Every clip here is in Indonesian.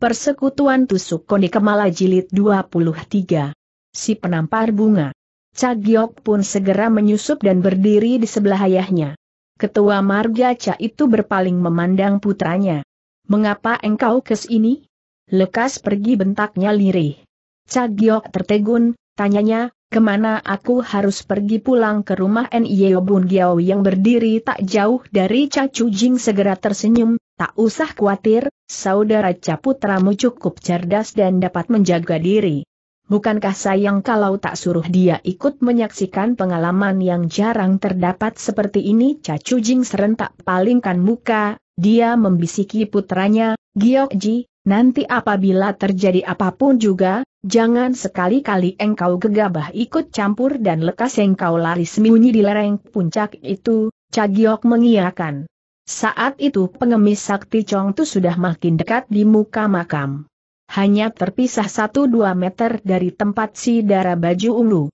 Persekutuan Tusuk Koni Kemala Jilid 23. Si Penampar Bunga. Cagiok pun segera menyusup dan berdiri di sebelah ayahnya. Ketua Marga Cha itu berpaling memandang putranya. Mengapa engkau kes ini? Lekas pergi bentaknya lirih. Cagiok tertegun, tanyanya, kemana aku harus pergi pulang ke rumah Nyeobun Giao yang berdiri tak jauh dari Cacu Jing segera tersenyum, Tak usah khawatir, saudara Caputramu cukup cerdas dan dapat menjaga diri. Bukankah sayang kalau tak suruh dia ikut menyaksikan pengalaman yang jarang terdapat seperti ini? Cacu Jing serentak palingkan muka, dia membisiki putranya, Giok Ji, nanti apabila terjadi apapun juga, jangan sekali-kali engkau gegabah ikut campur dan lekas engkau lari sembunyi di lereng puncak itu, Cagiok mengiakan. Saat itu pengemis sakti Chongtu sudah makin dekat di muka makam. Hanya terpisah 1-2 meter dari tempat si darah baju ungu.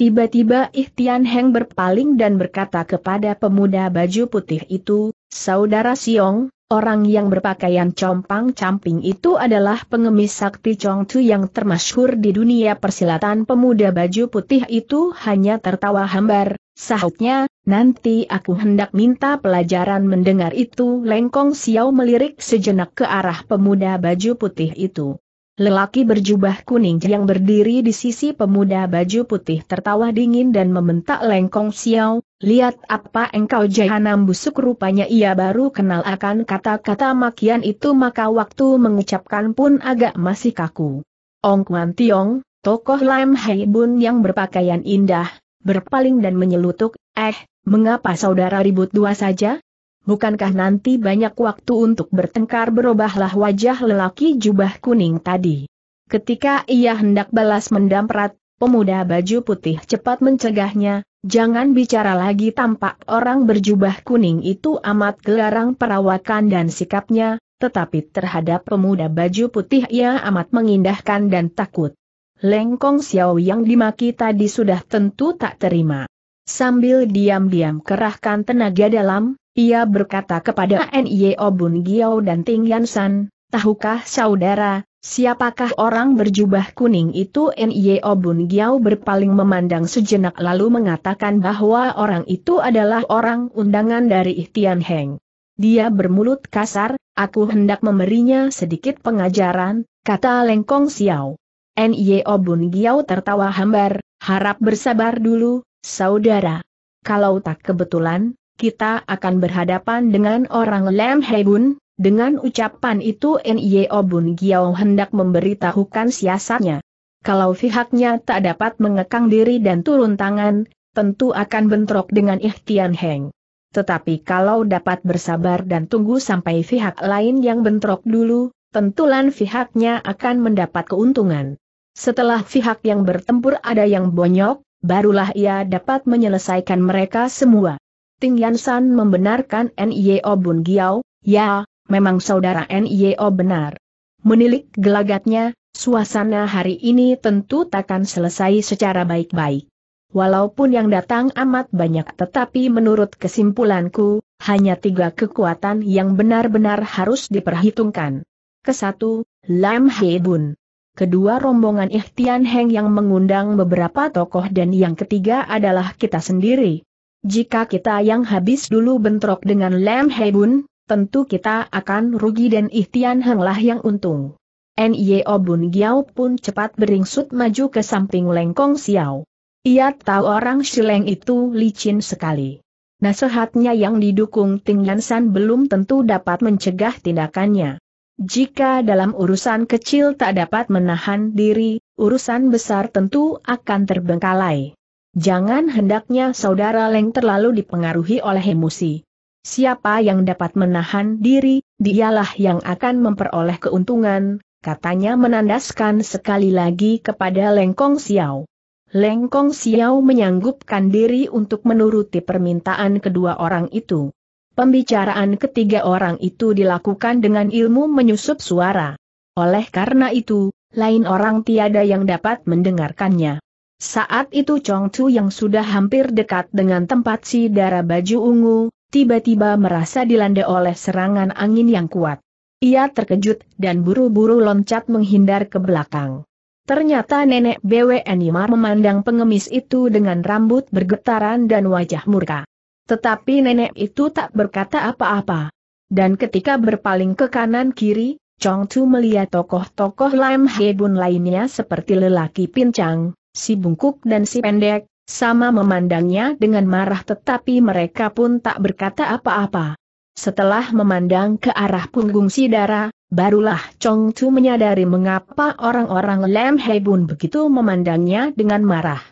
Tiba-tiba Ihtian Heng berpaling dan berkata kepada pemuda baju putih itu, Saudara Siong, orang yang berpakaian compang-camping itu adalah pengemis sakti Chongtu yang termasyhur di dunia persilatan pemuda baju putih itu hanya tertawa hambar, Sahutnya, nanti aku hendak minta pelajaran mendengar itu Lengkong Xiao melirik sejenak ke arah pemuda baju putih itu. Lelaki berjubah kuning yang berdiri di sisi pemuda baju putih tertawa dingin dan membentak Lengkong Xiao, lihat apa engkau jahanam busuk rupanya ia baru kenal akan kata-kata makian itu maka waktu mengucapkan pun agak masih kaku. Ong Kuan Tiong, tokoh Lam Hai Bun yang berpakaian indah, berpaling dan menyelutuk, eh, mengapa saudara ribut dua saja? Bukankah nanti banyak waktu untuk bertengkar berubahlah wajah lelaki jubah kuning tadi. Ketika ia hendak balas mendamprat, pemuda baju putih cepat mencegahnya, jangan bicara lagi tampak orang berjubah kuning itu amat gelarang perawakan dan sikapnya, tetapi terhadap pemuda baju putih ia amat mengindahkan dan takut. Lengkong Xiao yang dimaki tadi sudah tentu tak terima. Sambil diam-diam kerahkan tenaga dalam, ia berkata kepada Nie Obun Giao dan Ting San, tahukah saudara, siapakah orang berjubah kuning itu Nie Obun Giao berpaling memandang sejenak lalu mengatakan bahwa orang itu adalah orang undangan dari Ihtian Heng. Dia bermulut kasar, aku hendak memberinya sedikit pengajaran, kata Lengkong Xiao. Nio Bun Giau tertawa hambar, harap bersabar dulu, saudara. Kalau tak kebetulan, kita akan berhadapan dengan orang Lem Bun. dengan ucapan itu Nio Bun Giau hendak memberitahukan siasatnya. Kalau pihaknya tak dapat mengekang diri dan turun tangan, tentu akan bentrok dengan Ihtian Heng. Tetapi kalau dapat bersabar dan tunggu sampai pihak lain yang bentrok dulu, tentulah pihaknya akan mendapat keuntungan. Setelah pihak yang bertempur ada yang bonyok, barulah ia dapat menyelesaikan mereka semua. Ting Yansan membenarkan NIO Bun Giau, ya, memang saudara NIO benar. Menilik gelagatnya, suasana hari ini tentu takkan selesai secara baik-baik. Walaupun yang datang amat banyak tetapi menurut kesimpulanku, hanya tiga kekuatan yang benar-benar harus diperhitungkan. Kesatu, Lam Bun kedua rombongan Ihtian Heng yang mengundang beberapa tokoh dan yang ketiga adalah kita sendiri. Jika kita yang habis dulu bentrok dengan Lam Hebun, tentu kita akan rugi dan Ihtian Heng lah yang untung. Nye Bun Giao pun cepat beringsut maju ke samping Lengkong Xiao. Ia tahu orang Shileng itu licin sekali. Nasihatnya yang didukung Ting Yansan belum tentu dapat mencegah tindakannya. Jika dalam urusan kecil tak dapat menahan diri, urusan besar tentu akan terbengkalai. Jangan hendaknya saudara Leng terlalu dipengaruhi oleh emosi. Siapa yang dapat menahan diri, dialah yang akan memperoleh keuntungan, katanya menandaskan sekali lagi kepada Lengkong Xiao. Lengkong Xiao menyanggupkan diri untuk menuruti permintaan kedua orang itu. Pembicaraan ketiga orang itu dilakukan dengan ilmu menyusup suara. Oleh karena itu, lain orang tiada yang dapat mendengarkannya. Saat itu Chong Chu yang sudah hampir dekat dengan tempat si darah baju ungu, tiba-tiba merasa dilanda oleh serangan angin yang kuat. Ia terkejut dan buru-buru loncat menghindar ke belakang. Ternyata nenek BWN Imar memandang pengemis itu dengan rambut bergetaran dan wajah murka. Tetapi nenek itu tak berkata apa-apa. Dan ketika berpaling ke kanan-kiri, Chong Tu melihat tokoh-tokoh Lam Bun lainnya seperti lelaki pincang, si bungkuk dan si pendek, sama memandangnya dengan marah tetapi mereka pun tak berkata apa-apa. Setelah memandang ke arah punggung si darah, barulah Chong Tu menyadari mengapa orang-orang Lam Bun begitu memandangnya dengan marah.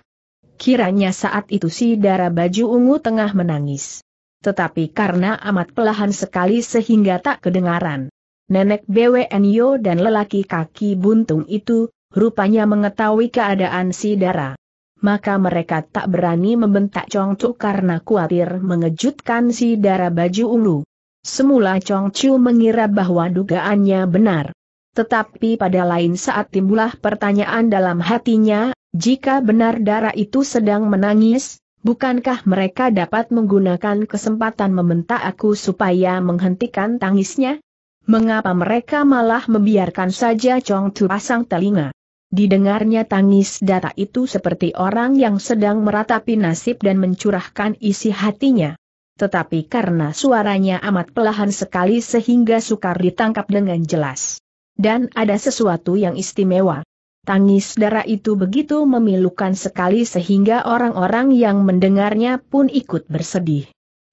Kiranya saat itu si darah baju ungu tengah menangis. Tetapi karena amat pelahan sekali sehingga tak kedengaran. Nenek BWNyo dan lelaki kaki buntung itu, rupanya mengetahui keadaan si darah. Maka mereka tak berani membentak Chong karena khawatir mengejutkan si darah baju ungu. Semula Chong mengira bahwa dugaannya benar. Tetapi pada lain saat timbulah pertanyaan dalam hatinya, jika benar darah itu sedang menangis, bukankah mereka dapat menggunakan kesempatan membentak aku supaya menghentikan tangisnya? Mengapa mereka malah membiarkan saja Chong Tu pasang telinga? Didengarnya tangis darah itu seperti orang yang sedang meratapi nasib dan mencurahkan isi hatinya. Tetapi karena suaranya amat pelahan sekali sehingga sukar ditangkap dengan jelas. Dan ada sesuatu yang istimewa. Tangis darah itu begitu memilukan sekali sehingga orang-orang yang mendengarnya pun ikut bersedih.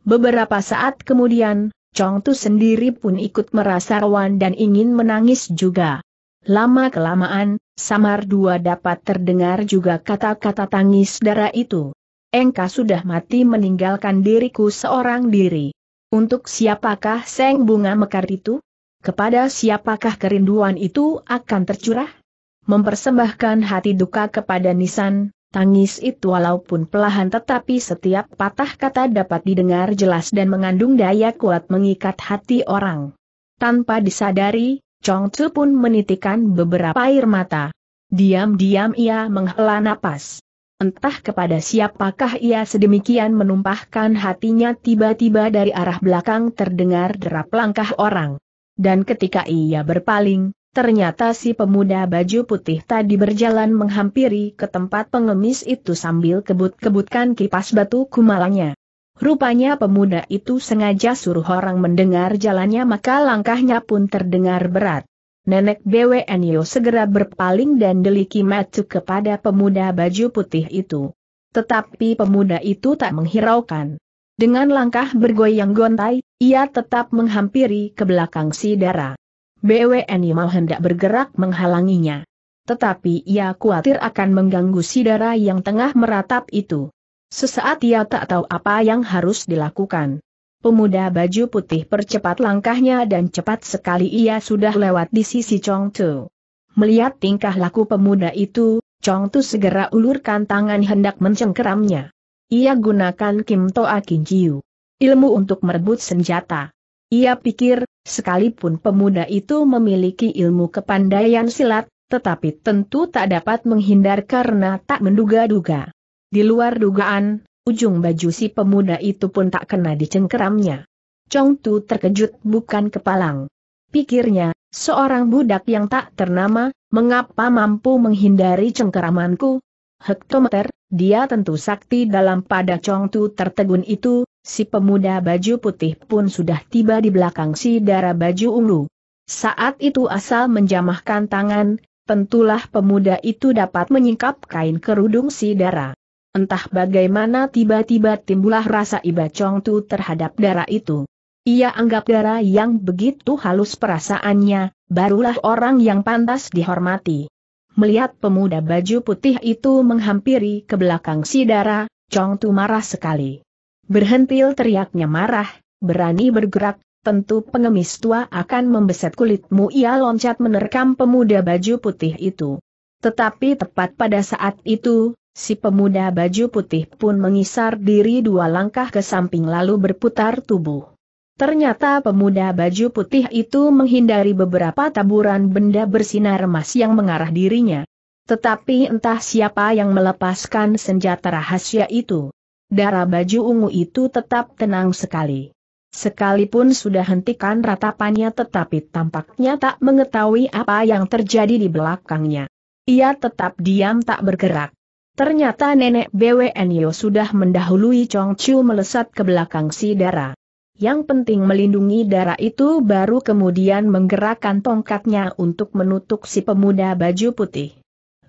Beberapa saat kemudian, Chong Tu sendiri pun ikut merasa rawan dan ingin menangis juga. Lama-kelamaan, samar dua dapat terdengar juga kata-kata tangis darah itu. Engkau sudah mati meninggalkan diriku seorang diri. Untuk siapakah seng bunga mekar itu? Kepada siapakah kerinduan itu akan tercurah? mempersembahkan hati duka kepada Nisan, Tangis itu walaupun pelahan tetapi setiap patah kata dapat didengar jelas dan mengandung daya kuat mengikat hati orang. Tanpa disadari, Chong Tzu pun menitikan beberapa air mata. Diam-diam ia menghela napas. Entah kepada siapakah ia sedemikian menumpahkan hatinya tiba-tiba dari arah belakang terdengar derap langkah orang. Dan ketika ia berpaling, Ternyata si pemuda baju putih tadi berjalan menghampiri ke tempat pengemis itu sambil kebut-kebutkan kipas batu kumalanya. Rupanya pemuda itu sengaja suruh orang mendengar jalannya maka langkahnya pun terdengar berat. Nenek BWNyo segera berpaling dan deliki matu kepada pemuda baju putih itu. Tetapi pemuda itu tak menghiraukan. Dengan langkah bergoyang gontai, ia tetap menghampiri ke belakang si darah. BWN mau hendak bergerak menghalanginya. Tetapi ia khawatir akan mengganggu sidara yang tengah meratap itu. Sesaat ia tak tahu apa yang harus dilakukan. Pemuda baju putih percepat langkahnya dan cepat sekali ia sudah lewat di sisi Chong Tu. Melihat tingkah laku pemuda itu, Chong Tu segera ulurkan tangan hendak mencengkeramnya. Ia gunakan Kim Toa Kinjiu. Ilmu untuk merebut senjata. Ia pikir, sekalipun pemuda itu memiliki ilmu kepandaian silat, tetapi tentu tak dapat menghindar karena tak menduga-duga. Di luar dugaan, ujung baju si pemuda itu pun tak kena dicengkeramnya. Chong Tu terkejut bukan kepalang. Pikirnya, seorang budak yang tak ternama, mengapa mampu menghindari cengkeramanku? Hektometer, dia tentu sakti dalam pada Chong Tu tertegun itu, Si pemuda baju putih pun sudah tiba di belakang si darah baju ungu. Saat itu asal menjamahkan tangan, tentulah pemuda itu dapat menyingkap kain kerudung si darah. Entah bagaimana tiba-tiba timbulah rasa iba congtu terhadap darah itu. Ia anggap darah yang begitu halus perasaannya, barulah orang yang pantas dihormati. Melihat pemuda baju putih itu menghampiri ke belakang si darah, Chong Tu marah sekali. Berhentil teriaknya marah, berani bergerak, tentu pengemis tua akan membeset kulitmu ia loncat menerkam pemuda baju putih itu. Tetapi tepat pada saat itu, si pemuda baju putih pun mengisar diri dua langkah ke samping lalu berputar tubuh. Ternyata pemuda baju putih itu menghindari beberapa taburan benda bersinar emas yang mengarah dirinya. Tetapi entah siapa yang melepaskan senjata rahasia itu darah baju ungu itu tetap tenang sekali. Sekalipun sudah hentikan ratapannya tetapi tampaknya tak mengetahui apa yang terjadi di belakangnya. Ia tetap diam tak bergerak. Ternyata nenek BWNyo sudah mendahului Chong Chu melesat ke belakang si darah. Yang penting melindungi Dara itu baru kemudian menggerakkan tongkatnya untuk menutup si pemuda baju putih.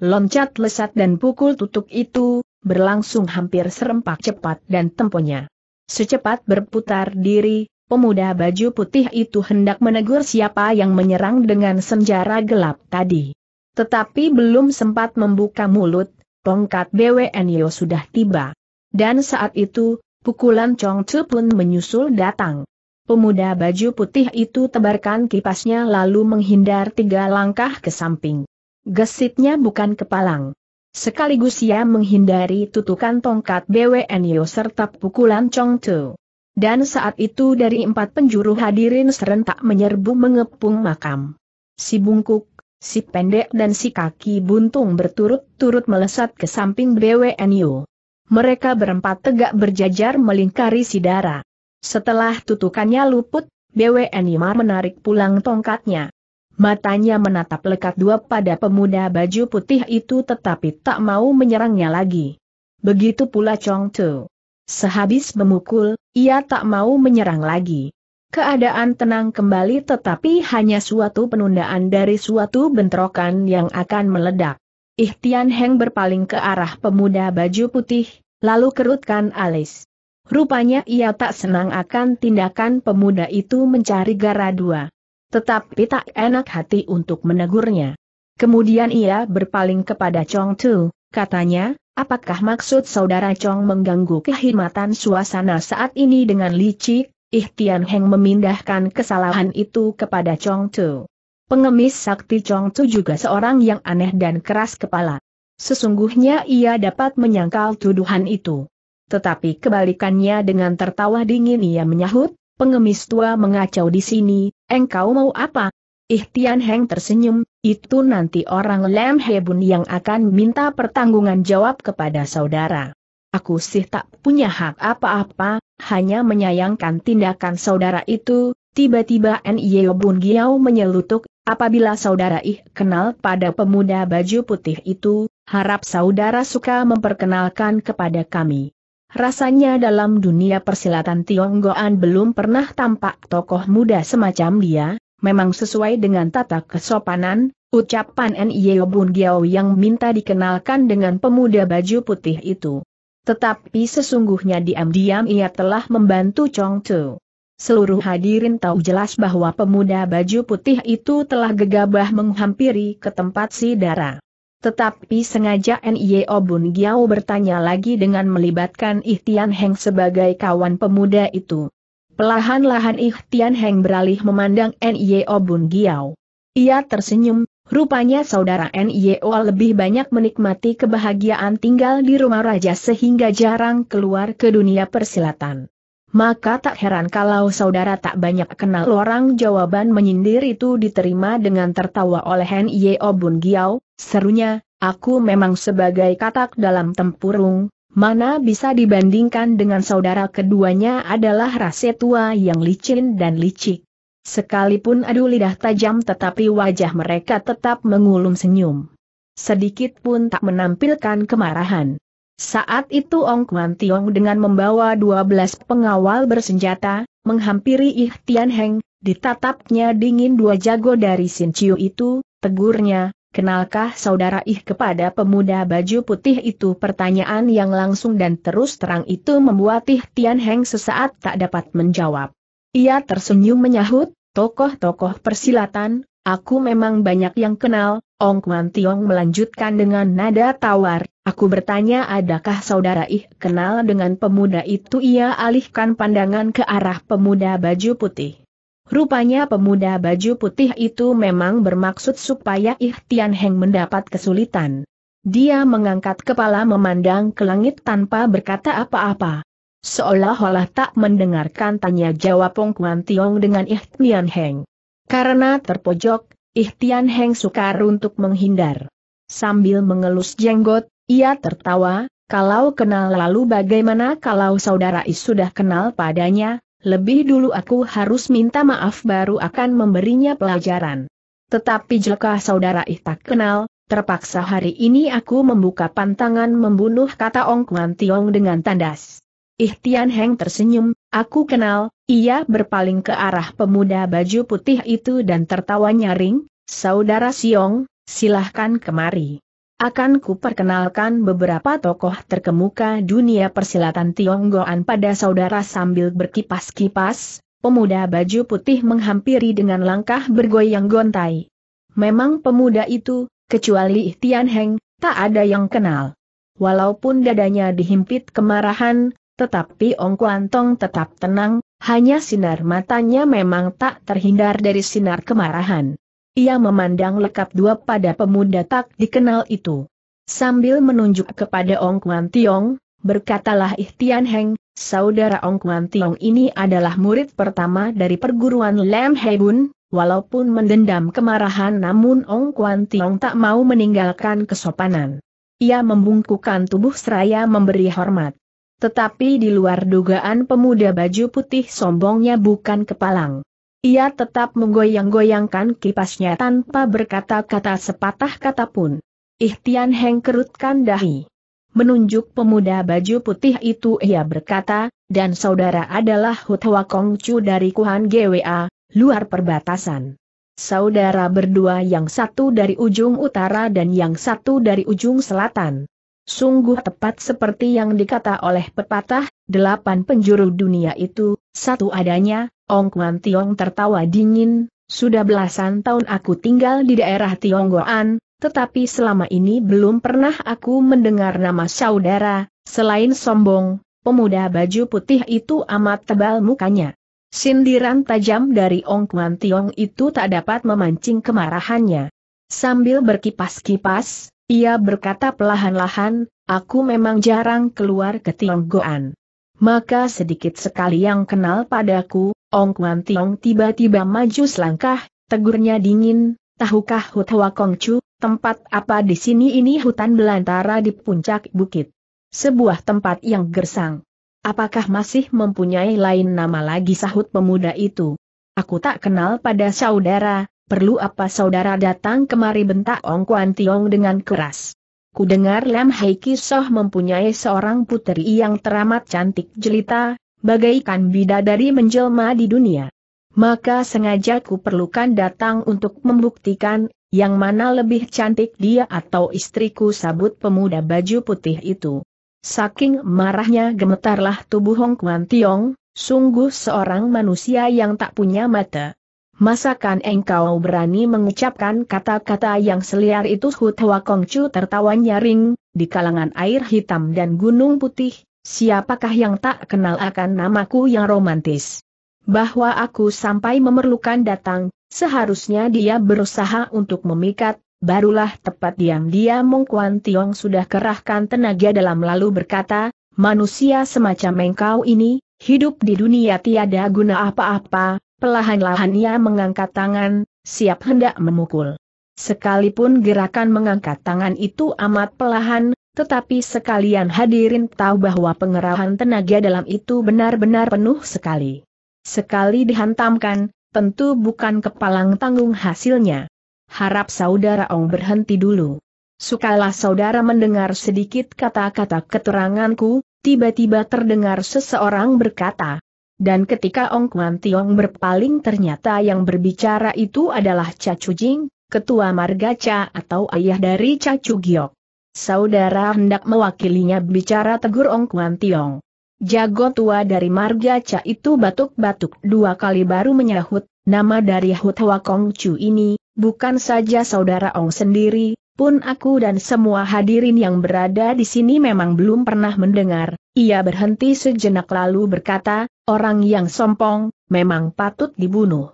Loncat lesat dan pukul tutup itu, berlangsung hampir serempak cepat dan temponya. Secepat berputar diri, pemuda baju putih itu hendak menegur siapa yang menyerang dengan senjara gelap tadi. Tetapi belum sempat membuka mulut, tongkat BWNYO sudah tiba. Dan saat itu, pukulan Chong Chu pun menyusul datang. Pemuda baju putih itu tebarkan kipasnya lalu menghindar tiga langkah ke samping. Gesitnya bukan kepalang. Sekaligus ia menghindari tutukan tongkat BWNIO serta pukulan Chong Tu. Dan saat itu dari empat penjuru hadirin serentak menyerbu mengepung makam. Si bungkuk, si pendek dan si kaki buntung berturut-turut melesat ke samping BWNIO. Mereka berempat tegak berjajar melingkari si darah. Setelah tutukannya luput, BWNIMAR menarik pulang tongkatnya matanya menatap lekat dua pada pemuda baju putih itu tetapi tak mau menyerangnya lagi. Begitu pula Chong Tu. Sehabis memukul, ia tak mau menyerang lagi. Keadaan tenang kembali tetapi hanya suatu penundaan dari suatu bentrokan yang akan meledak. Ihtian Heng berpaling ke arah pemuda baju putih, lalu kerutkan alis. Rupanya ia tak senang akan tindakan pemuda itu mencari gara dua. Tetapi tak enak hati untuk menegurnya. Kemudian ia berpaling kepada Chong Tu, katanya, apakah maksud saudara Chong mengganggu kehidmatan suasana saat ini dengan licik? Ihtian Heng memindahkan kesalahan itu kepada Chong Tu. Pengemis sakti Chong Tu juga seorang yang aneh dan keras kepala. Sesungguhnya ia dapat menyangkal tuduhan itu. Tetapi kebalikannya dengan tertawa dingin ia menyahut, pengemis tua mengacau di sini, engkau mau apa? Ih Heng tersenyum, itu nanti orang Lam Hebun yang akan minta pertanggungan jawab kepada saudara. Aku sih tak punya hak apa-apa, hanya menyayangkan tindakan saudara itu, tiba-tiba N.Y.O. Bun Giao menyelutuk, apabila saudara ih kenal pada pemuda baju putih itu, harap saudara suka memperkenalkan kepada kami. Rasanya dalam dunia persilatan Tionggoan belum pernah tampak tokoh muda semacam dia, memang sesuai dengan tata kesopanan, ucapan N.I.O. Bun Giao yang minta dikenalkan dengan pemuda baju putih itu. Tetapi sesungguhnya diam-diam ia telah membantu Chong Tu. Seluruh hadirin tahu jelas bahwa pemuda baju putih itu telah gegabah menghampiri ke tempat si darah. Tetapi sengaja Nio Bun Giao bertanya lagi dengan melibatkan Ihtian Heng sebagai kawan pemuda itu. Pelahan-lahan Ihtian Heng beralih memandang Nio Bun Giao. Ia tersenyum, rupanya saudara Nio lebih banyak menikmati kebahagiaan tinggal di rumah raja sehingga jarang keluar ke dunia persilatan maka tak heran kalau saudara tak banyak kenal orang jawaban menyindir itu diterima dengan tertawa oleh N.Y.O. Bun Giau, serunya, aku memang sebagai katak dalam tempurung, mana bisa dibandingkan dengan saudara keduanya adalah rase tua yang licin dan licik. Sekalipun adu lidah tajam tetapi wajah mereka tetap mengulum senyum. Sedikit pun tak menampilkan kemarahan. Saat itu Ong Kuan Tiong dengan membawa 12 pengawal bersenjata, menghampiri Ih Tian Heng, ditatapnya dingin dua jago dari Sin Chiu itu, tegurnya, kenalkah saudara Ih kepada pemuda baju putih itu pertanyaan yang langsung dan terus terang itu membuat Ih Tian Heng sesaat tak dapat menjawab. Ia tersenyum menyahut, tokoh-tokoh persilatan, aku memang banyak yang kenal, Ong Kuan Tiong melanjutkan dengan nada tawar, aku bertanya adakah saudara ih kenal dengan pemuda itu ia alihkan pandangan ke arah pemuda baju putih. Rupanya pemuda baju putih itu memang bermaksud supaya Ih Tian Heng mendapat kesulitan. Dia mengangkat kepala memandang ke langit tanpa berkata apa-apa. Seolah-olah tak mendengarkan tanya jawab Ong Kuan Tiong dengan Ih Tian Heng. Karena terpojok, Ihtian Heng sukar untuk menghindar. Sambil mengelus jenggot, ia tertawa, kalau kenal lalu bagaimana kalau saudara Is sudah kenal padanya, lebih dulu aku harus minta maaf baru akan memberinya pelajaran. Tetapi jika saudara I tak kenal, terpaksa hari ini aku membuka pantangan membunuh kata Ong Kuan Tiong dengan tandas. Ihtian Heng tersenyum, Aku kenal, ia berpaling ke arah pemuda baju putih itu dan tertawa nyaring, Saudara Siong, silahkan kemari. Akan kuperkenalkan beberapa tokoh terkemuka dunia persilatan Tionggoan pada saudara sambil berkipas-kipas, pemuda baju putih menghampiri dengan langkah bergoyang gontai. Memang pemuda itu, kecuali Tian Heng, tak ada yang kenal. Walaupun dadanya dihimpit kemarahan, tetapi Ong Tong tetap tenang, hanya sinar matanya memang tak terhindar dari sinar kemarahan. Ia memandang lekap dua pada pemuda tak dikenal itu. Sambil menunjuk kepada Ong Kuan Tiong, berkatalah Ihtian Heng, saudara Ong Kuan Tiong ini adalah murid pertama dari perguruan Lam Hebun, walaupun mendendam kemarahan namun Ong Kuan Tiong tak mau meninggalkan kesopanan. Ia membungkukkan tubuh seraya memberi hormat. Tetapi di luar dugaan pemuda baju putih sombongnya bukan kepalang. Ia tetap menggoyang-goyangkan kipasnya tanpa berkata-kata sepatah kata pun. Ihtian Heng kerutkan dahi. Menunjuk pemuda baju putih itu ia berkata, dan saudara adalah Hutwa Kongcu dari Kuhan GWA, luar perbatasan. Saudara berdua yang satu dari ujung utara dan yang satu dari ujung selatan. Sungguh tepat seperti yang dikata oleh pepatah, delapan penjuru dunia itu, satu adanya, Ong Kuan Tiong tertawa dingin, sudah belasan tahun aku tinggal di daerah Tionggoan, tetapi selama ini belum pernah aku mendengar nama saudara, selain sombong, pemuda baju putih itu amat tebal mukanya. Sindiran tajam dari Ong Kuan Tiong itu tak dapat memancing kemarahannya. Sambil berkipas-kipas, ia berkata pelahan-lahan, aku memang jarang keluar ke Tionggoan. Maka sedikit sekali yang kenal padaku, Ong Kuan Tiong tiba-tiba maju selangkah, tegurnya dingin, tahukah Hutawa Kongcu, tempat apa di sini ini hutan belantara di puncak bukit. Sebuah tempat yang gersang. Apakah masih mempunyai lain nama lagi sahut pemuda itu? Aku tak kenal pada saudara, perlu apa saudara datang kemari bentak Ong Kuan Tiong dengan keras. Kudengar dengar Lam Hai Kisoh mempunyai seorang puteri yang teramat cantik jelita, bagaikan bidadari menjelma di dunia. Maka sengaja ku perlukan datang untuk membuktikan, yang mana lebih cantik dia atau istriku sabut pemuda baju putih itu. Saking marahnya gemetarlah tubuh Hong Kuan Tiong, sungguh seorang manusia yang tak punya mata. Masakan engkau berani mengucapkan kata-kata yang seliar itu Kong Kongcu tertawa nyaring, di kalangan air hitam dan gunung putih, siapakah yang tak kenal akan namaku yang romantis? Bahwa aku sampai memerlukan datang, seharusnya dia berusaha untuk memikat, barulah tepat diam-diam Mong Kuan Tiong sudah kerahkan tenaga dalam lalu berkata, manusia semacam engkau ini, hidup di dunia tiada guna apa-apa, Pelahan-lahan ia mengangkat tangan, siap hendak memukul. Sekalipun gerakan mengangkat tangan itu amat pelahan, tetapi sekalian hadirin tahu bahwa pengerahan tenaga dalam itu benar-benar penuh sekali. Sekali dihantamkan, tentu bukan kepalang tanggung hasilnya. Harap saudara Ong berhenti dulu. Sukalah saudara mendengar sedikit kata-kata keteranganku, tiba-tiba terdengar seseorang berkata, dan ketika Ong Kuan Tiong berpaling ternyata yang berbicara itu adalah Cacu Jing, ketua marga Margaca atau ayah dari Cacu Giok. Saudara hendak mewakilinya bicara tegur Ong Kuan Tiong. Jago tua dari marga Margaca itu batuk-batuk dua kali baru menyahut, nama dari Hut Hwa Kong Chu ini, bukan saja saudara Ong sendiri, Meskipun aku dan semua hadirin yang berada di sini memang belum pernah mendengar, ia berhenti sejenak lalu berkata, orang yang sombong, memang patut dibunuh.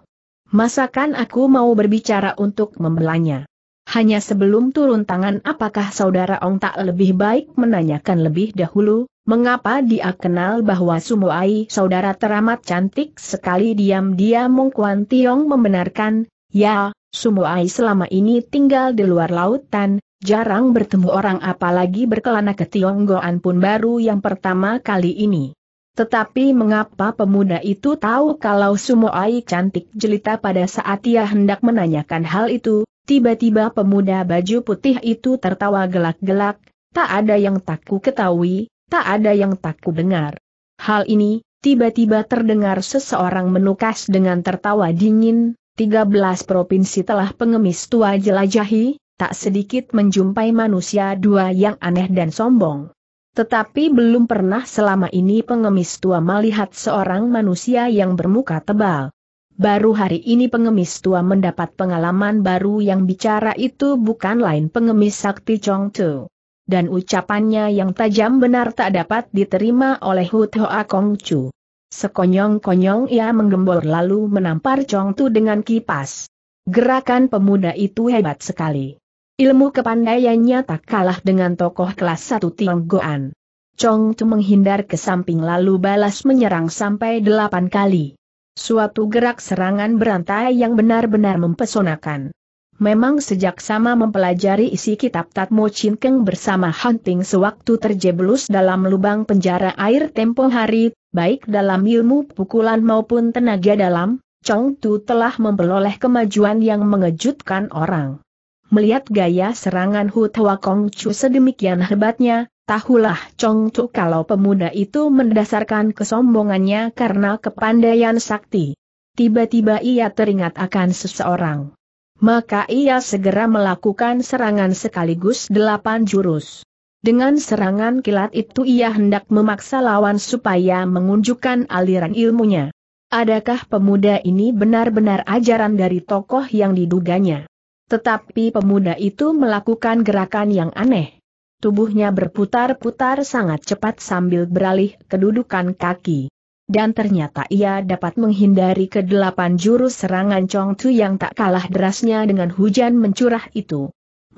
Masakan aku mau berbicara untuk membelanya. Hanya sebelum turun tangan apakah saudara Ong tak lebih baik menanyakan lebih dahulu, mengapa dia kenal bahwa Sumoai saudara teramat cantik sekali diam-diam Mung Kuan Tiong membenarkan, Ya, Sumuai selama ini tinggal di luar lautan, jarang bertemu orang apalagi berkelana ke Tionggoan pun baru yang pertama kali ini. Tetapi mengapa pemuda itu tahu kalau Sumoai cantik jelita pada saat ia hendak menanyakan hal itu, tiba-tiba pemuda baju putih itu tertawa gelak-gelak, tak ada yang takut ketahui, tak ada yang takut dengar. Hal ini, tiba-tiba terdengar seseorang menukas dengan tertawa dingin, 13 provinsi telah pengemis tua jelajahi, tak sedikit menjumpai manusia dua yang aneh dan sombong. Tetapi belum pernah selama ini pengemis tua melihat seorang manusia yang bermuka tebal. Baru hari ini pengemis tua mendapat pengalaman baru yang bicara itu bukan lain pengemis sakti Chong Tu, Dan ucapannya yang tajam benar tak dapat diterima oleh Hu Toa Chu. Sekonyong-konyong ia menggembor lalu menampar Chong Tu dengan kipas. Gerakan pemuda itu hebat sekali. Ilmu kepandaiannya tak kalah dengan tokoh kelas satu Tionggoan. Chong Tu menghindar ke samping lalu balas menyerang sampai delapan kali. Suatu gerak serangan berantai yang benar-benar mempesonakan. Memang sejak sama mempelajari isi kitab Tatmo Chin Keng bersama Hunting sewaktu terjeblus dalam lubang penjara air tempo hari, baik dalam ilmu pukulan maupun tenaga dalam, Chong Tu telah memperoleh kemajuan yang mengejutkan orang. Melihat gaya serangan Hu Tua Kong Chu sedemikian hebatnya, tahulah Chong Tu kalau pemuda itu mendasarkan kesombongannya karena kepandaian sakti. Tiba-tiba ia teringat akan seseorang maka ia segera melakukan serangan sekaligus delapan jurus. Dengan serangan kilat itu ia hendak memaksa lawan supaya mengunjukkan aliran ilmunya. Adakah pemuda ini benar-benar ajaran dari tokoh yang diduganya? Tetapi pemuda itu melakukan gerakan yang aneh. Tubuhnya berputar-putar sangat cepat sambil beralih kedudukan kaki dan ternyata ia dapat menghindari kedelapan jurus serangan Chong Tu yang tak kalah derasnya dengan hujan mencurah itu.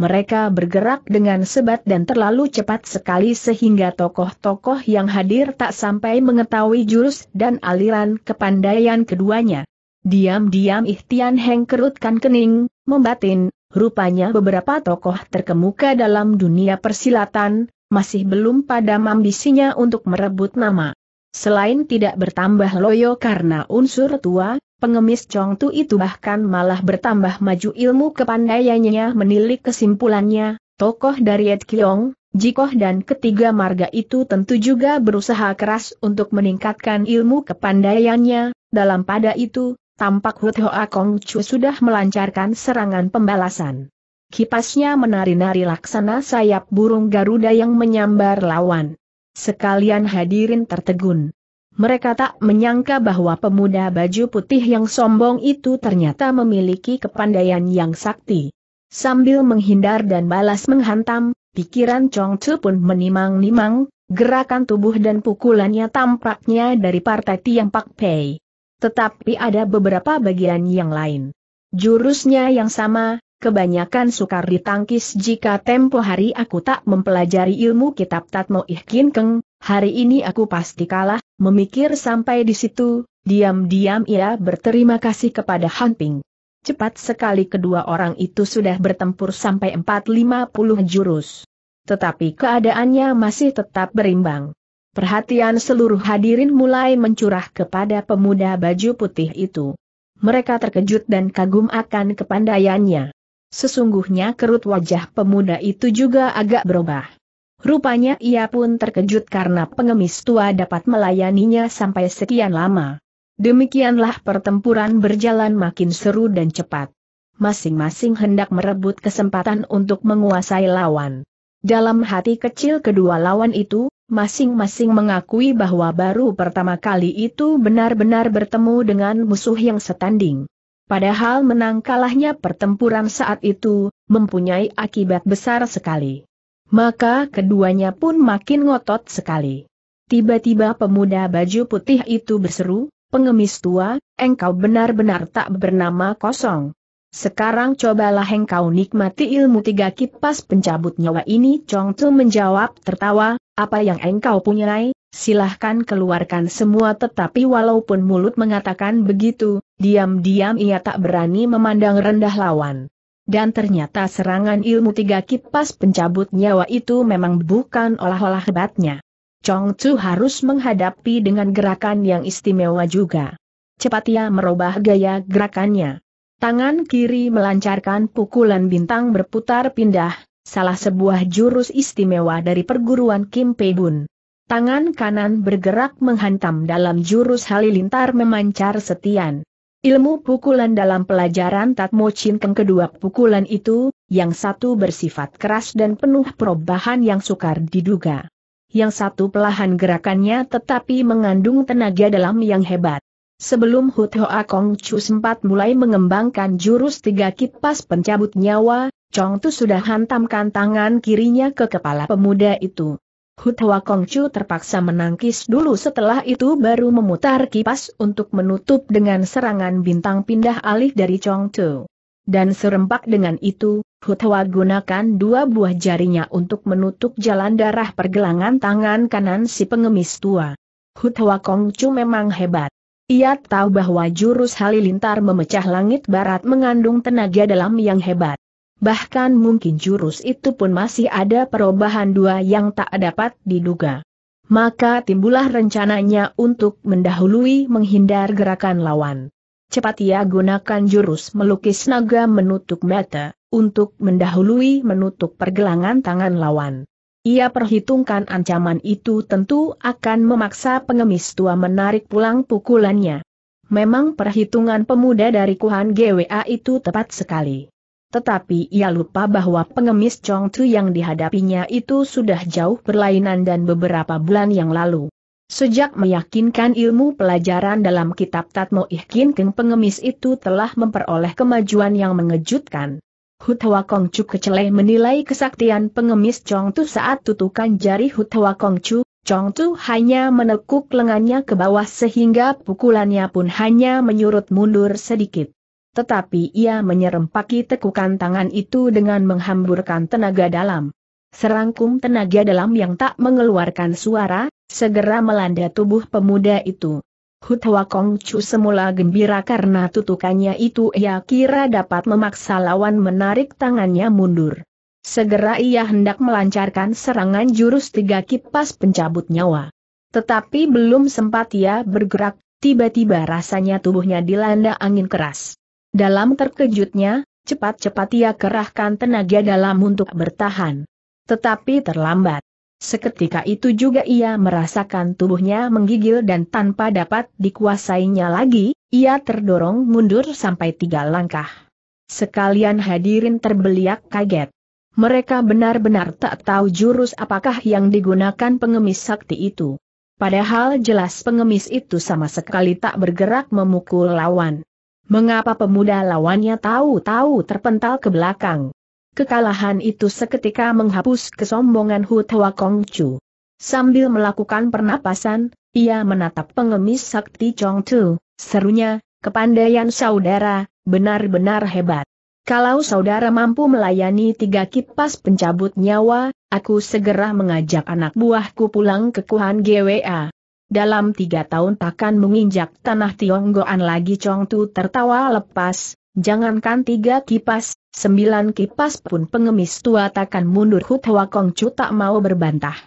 Mereka bergerak dengan sebat dan terlalu cepat sekali sehingga tokoh-tokoh yang hadir tak sampai mengetahui jurus dan aliran kepandaian keduanya. Diam-diam Ihtian Heng kerutkan kening, membatin, rupanya beberapa tokoh terkemuka dalam dunia persilatan, masih belum pada ambisinya untuk merebut nama. Selain tidak bertambah loyo karena unsur tua, pengemis Chong Tu itu bahkan malah bertambah maju ilmu kepandaiannya menilik kesimpulannya, tokoh dari Ed Kiong, Jikoh dan ketiga marga itu tentu juga berusaha keras untuk meningkatkan ilmu kepandaiannya, dalam pada itu, tampak Hu Hoa Kong Chu sudah melancarkan serangan pembalasan. Kipasnya menari-nari laksana sayap burung Garuda yang menyambar lawan sekalian hadirin tertegun. Mereka tak menyangka bahwa pemuda baju putih yang sombong itu ternyata memiliki kepandaian yang sakti. Sambil menghindar dan balas menghantam, pikiran Chong Tzu pun menimang-nimang, gerakan tubuh dan pukulannya tampaknya dari partai Tiang Pak Pei. Tetapi ada beberapa bagian yang lain. Jurusnya yang sama, kebanyakan sukar ditangkis jika tempo hari aku tak mempelajari ilmu kitab Tatmo Ihkin Keng, hari ini aku pasti kalah, memikir sampai di situ, diam-diam ia berterima kasih kepada Han Ping. Cepat sekali kedua orang itu sudah bertempur sampai 450 jurus. Tetapi keadaannya masih tetap berimbang. Perhatian seluruh hadirin mulai mencurah kepada pemuda baju putih itu. Mereka terkejut dan kagum akan kepandaiannya. Sesungguhnya kerut wajah pemuda itu juga agak berubah. Rupanya ia pun terkejut karena pengemis tua dapat melayaninya sampai sekian lama. Demikianlah pertempuran berjalan makin seru dan cepat. Masing-masing hendak merebut kesempatan untuk menguasai lawan. Dalam hati kecil kedua lawan itu, masing-masing mengakui bahwa baru pertama kali itu benar-benar bertemu dengan musuh yang setanding. Padahal menang kalahnya pertempuran saat itu, mempunyai akibat besar sekali. Maka keduanya pun makin ngotot sekali. Tiba-tiba pemuda baju putih itu berseru, pengemis tua, engkau benar-benar tak bernama kosong. Sekarang cobalah engkau nikmati ilmu tiga kipas pencabut nyawa ini Chong Tu menjawab tertawa, apa yang engkau punyai, silahkan keluarkan semua tetapi walaupun mulut mengatakan begitu, diam-diam ia tak berani memandang rendah lawan. Dan ternyata serangan ilmu tiga kipas pencabut nyawa itu memang bukan olah-olah hebatnya. Chong Chu harus menghadapi dengan gerakan yang istimewa juga. Cepat ia merubah gaya gerakannya. Tangan kiri melancarkan pukulan bintang berputar pindah, salah sebuah jurus istimewa dari perguruan Kim Pei Bun. Tangan kanan bergerak menghantam dalam jurus halilintar memancar setian. Ilmu pukulan dalam pelajaran Tatmo Keng kedua pukulan itu, yang satu bersifat keras dan penuh perubahan yang sukar diduga. Yang satu pelahan gerakannya tetapi mengandung tenaga dalam yang hebat. Sebelum Hoa Kong Chu sempat mulai mengembangkan jurus tiga kipas pencabut nyawa, Chong Tu sudah hantamkan tangan kirinya ke kepala pemuda itu. Hoa Kong Chu terpaksa menangkis dulu setelah itu baru memutar kipas untuk menutup dengan serangan bintang pindah alih dari Chong Tu. Dan serempak dengan itu, Hoa gunakan dua buah jarinya untuk menutup jalan darah pergelangan tangan kanan si pengemis tua. Kong Chu memang hebat. Ia tahu bahwa jurus halilintar memecah langit barat mengandung tenaga dalam yang hebat. Bahkan mungkin jurus itu pun masih ada perubahan dua yang tak dapat diduga. Maka timbullah rencananya untuk mendahului menghindar gerakan lawan. Cepat ia gunakan jurus melukis naga menutup mata, untuk mendahului menutup pergelangan tangan lawan. Ia perhitungkan ancaman itu tentu akan memaksa pengemis tua menarik pulang pukulannya. Memang perhitungan pemuda dari Kuhan GWA itu tepat sekali. Tetapi ia lupa bahwa pengemis Chong Tu yang dihadapinya itu sudah jauh berlainan dan beberapa bulan yang lalu. Sejak meyakinkan ilmu pelajaran dalam kitab Tatmo Ihkin Keng pengemis itu telah memperoleh kemajuan yang mengejutkan. Hutawa Kongcu kecele menilai kesaktian pengemis Chong Tu saat tutukan jari Hutawa Kongcu, Tu hanya menekuk lengannya ke bawah sehingga pukulannya pun hanya menyurut mundur sedikit. Tetapi ia menyerempaki tekukan tangan itu dengan menghamburkan tenaga dalam. Serangkum tenaga dalam yang tak mengeluarkan suara, segera melanda tubuh pemuda itu. Hutawa Kongcu semula gembira karena tutukannya itu ia kira dapat memaksa lawan menarik tangannya mundur. Segera ia hendak melancarkan serangan jurus tiga kipas pencabut nyawa. Tetapi belum sempat ia bergerak, tiba-tiba rasanya tubuhnya dilanda angin keras. Dalam terkejutnya, cepat-cepat ia kerahkan tenaga dalam untuk bertahan. Tetapi terlambat. Seketika itu juga ia merasakan tubuhnya menggigil dan tanpa dapat dikuasainya lagi, ia terdorong mundur sampai tiga langkah. Sekalian hadirin terbeliak kaget. Mereka benar-benar tak tahu jurus apakah yang digunakan pengemis sakti itu. Padahal jelas pengemis itu sama sekali tak bergerak memukul lawan. Mengapa pemuda lawannya tahu-tahu terpental ke belakang? Kekalahan itu seketika menghapus kesombongan Kong Kongcu. Sambil melakukan pernapasan, ia menatap pengemis sakti Chong Tu, serunya, kepandaian saudara, benar-benar hebat. Kalau saudara mampu melayani tiga kipas pencabut nyawa, aku segera mengajak anak buahku pulang ke Kuhan GWA. Dalam tiga tahun takkan menginjak tanah Tionggoan lagi Chong Tu tertawa lepas, jangankan tiga kipas, Sembilan kipas pun pengemis tua takkan mundur Kong Chu tak mau berbantah.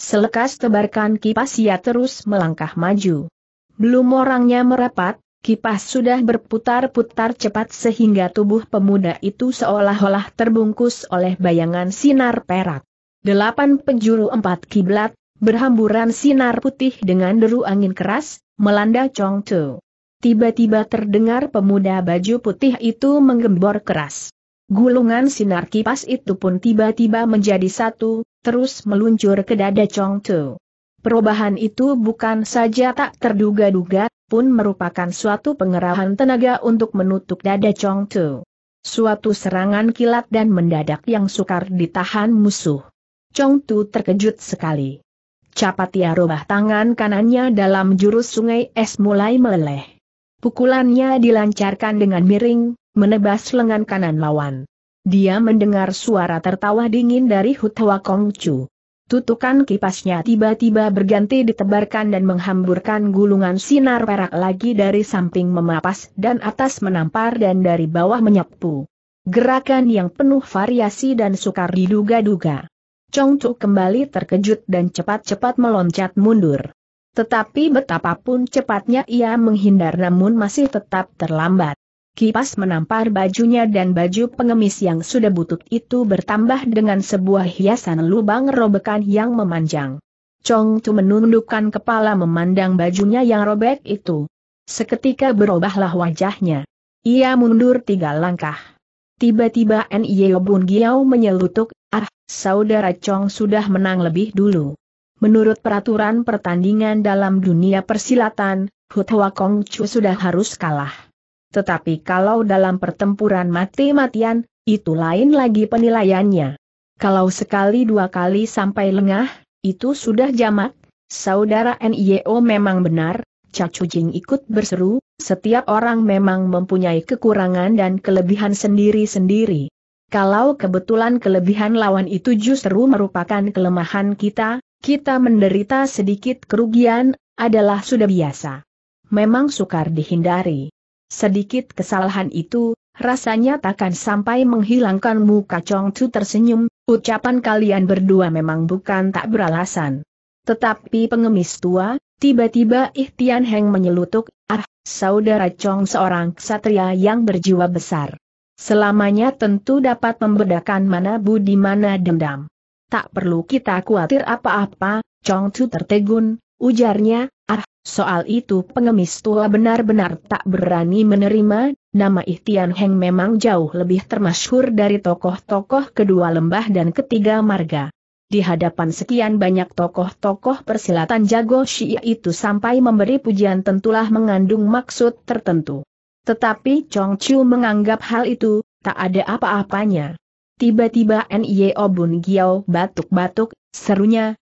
Selekas tebarkan kipas ia terus melangkah maju. Belum orangnya merapat, kipas sudah berputar-putar cepat sehingga tubuh pemuda itu seolah-olah terbungkus oleh bayangan sinar perak. Delapan penjuru empat kiblat, berhamburan sinar putih dengan deru angin keras, melanda Chong Tu. Tiba-tiba terdengar pemuda baju putih itu menggembor keras. Gulungan sinar kipas itu pun tiba-tiba menjadi satu, terus meluncur ke dada Chong Tu. Perubahan itu bukan saja tak terduga-duga, pun merupakan suatu pengerahan tenaga untuk menutup dada Chong Tu. Suatu serangan kilat dan mendadak yang sukar ditahan musuh. Chong Tu terkejut sekali. Capat ia rubah tangan kanannya dalam jurus sungai es mulai meleleh. Pukulannya dilancarkan dengan miring, menebas lengan kanan lawan. Dia mendengar suara tertawa dingin dari Hutawa Kongcu. Tutukan kipasnya tiba-tiba berganti ditebarkan dan menghamburkan gulungan sinar perak lagi dari samping memapas dan atas menampar dan dari bawah menyapu. Gerakan yang penuh variasi dan sukar diduga-duga. Chongcu kembali terkejut dan cepat-cepat meloncat mundur. Tetapi betapapun cepatnya ia menghindar namun masih tetap terlambat. Kipas menampar bajunya dan baju pengemis yang sudah butut itu bertambah dengan sebuah hiasan lubang robekan yang memanjang. Chong Tu menundukkan kepala memandang bajunya yang robek itu. Seketika berubahlah wajahnya. Ia mundur tiga langkah. Tiba-tiba Nyeo Bun Giao menyelutuk, ah, saudara Chong sudah menang lebih dulu. Menurut peraturan pertandingan dalam dunia persilatan, Hutwa Kong Chu sudah harus kalah. Tetapi kalau dalam pertempuran mati-matian, itu lain lagi penilaiannya. Kalau sekali dua kali sampai lengah, itu sudah jamak, saudara NIO memang benar, Cacu Jing ikut berseru, setiap orang memang mempunyai kekurangan dan kelebihan sendiri-sendiri. Kalau kebetulan kelebihan lawan itu justru merupakan kelemahan kita, kita menderita sedikit kerugian, adalah sudah biasa. Memang sukar dihindari. Sedikit kesalahan itu, rasanya takkan sampai menghilangkan muka Chong Chu tersenyum, ucapan kalian berdua memang bukan tak beralasan. Tetapi pengemis tua, tiba-tiba Ihtian Heng menyelutuk, ah, saudara Chong seorang ksatria yang berjiwa besar. Selamanya tentu dapat membedakan mana budi mana dendam. Tak perlu kita khawatir apa-apa, Chong Chu tertegun, ujarnya, ah, Soal itu pengemis tua benar-benar tak berani menerima, nama Ihtian Heng memang jauh lebih termasyhur dari tokoh-tokoh kedua lembah dan ketiga marga. Di hadapan sekian banyak tokoh-tokoh persilatan jago Syiah itu sampai memberi pujian tentulah mengandung maksud tertentu. Tetapi Chong chiu menganggap hal itu, tak ada apa-apanya. Tiba-tiba Nye obun Giao batuk-batuk, serunya,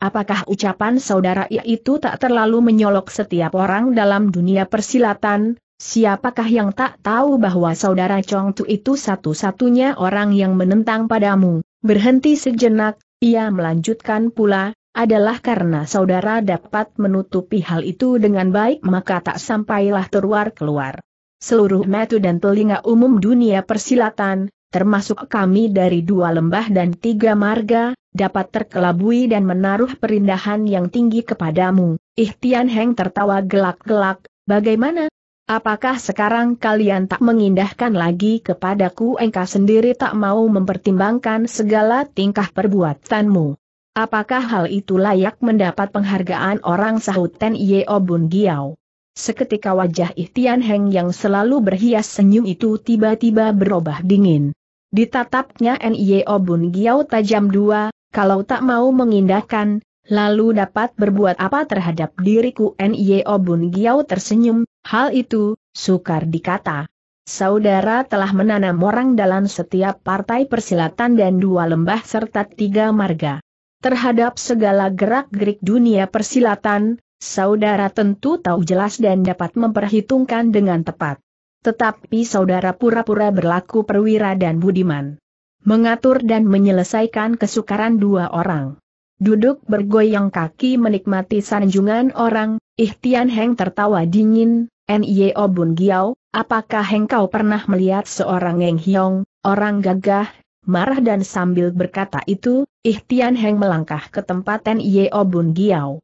Apakah ucapan saudara I itu tak terlalu menyolok setiap orang dalam dunia persilatan? Siapakah yang tak tahu bahwa saudara Chong Tu itu satu-satunya orang yang menentang padamu? Berhenti sejenak, ia melanjutkan pula, adalah karena saudara dapat menutupi hal itu dengan baik maka tak sampailah terluar keluar. Seluruh metu dan telinga umum dunia persilatan, termasuk kami dari dua lembah dan tiga marga, dapat terkelabui dan menaruh perindahan yang tinggi kepadamu. Ihtian Heng tertawa gelak-gelak, bagaimana? Apakah sekarang kalian tak mengindahkan lagi kepadaku engkau sendiri tak mau mempertimbangkan segala tingkah perbuatanmu? Apakah hal itu layak mendapat penghargaan orang sahut Ten Yeo Bun Giao? Seketika wajah Ihtian Heng yang selalu berhias senyum itu tiba-tiba berubah dingin. Ditatapnya Nio Bun Giau tajam dua, kalau tak mau mengindahkan, lalu dapat berbuat apa terhadap diriku Nio Bun Giau tersenyum, hal itu, sukar dikata. Saudara telah menanam orang dalam setiap partai persilatan dan dua lembah serta tiga marga. Terhadap segala gerak-gerik dunia persilatan, saudara tentu tahu jelas dan dapat memperhitungkan dengan tepat. Tetapi saudara pura-pura berlaku perwira dan budiman. Mengatur dan menyelesaikan kesukaran dua orang. Duduk bergoyang kaki menikmati sanjungan orang, Ihtian Heng tertawa dingin, N.Y.O. Bun Giao, apakah heng kau pernah melihat seorang Eng Hiong, orang gagah, marah dan sambil berkata itu, Ihtian Heng melangkah ke tempat N.Y.O. Bun Giao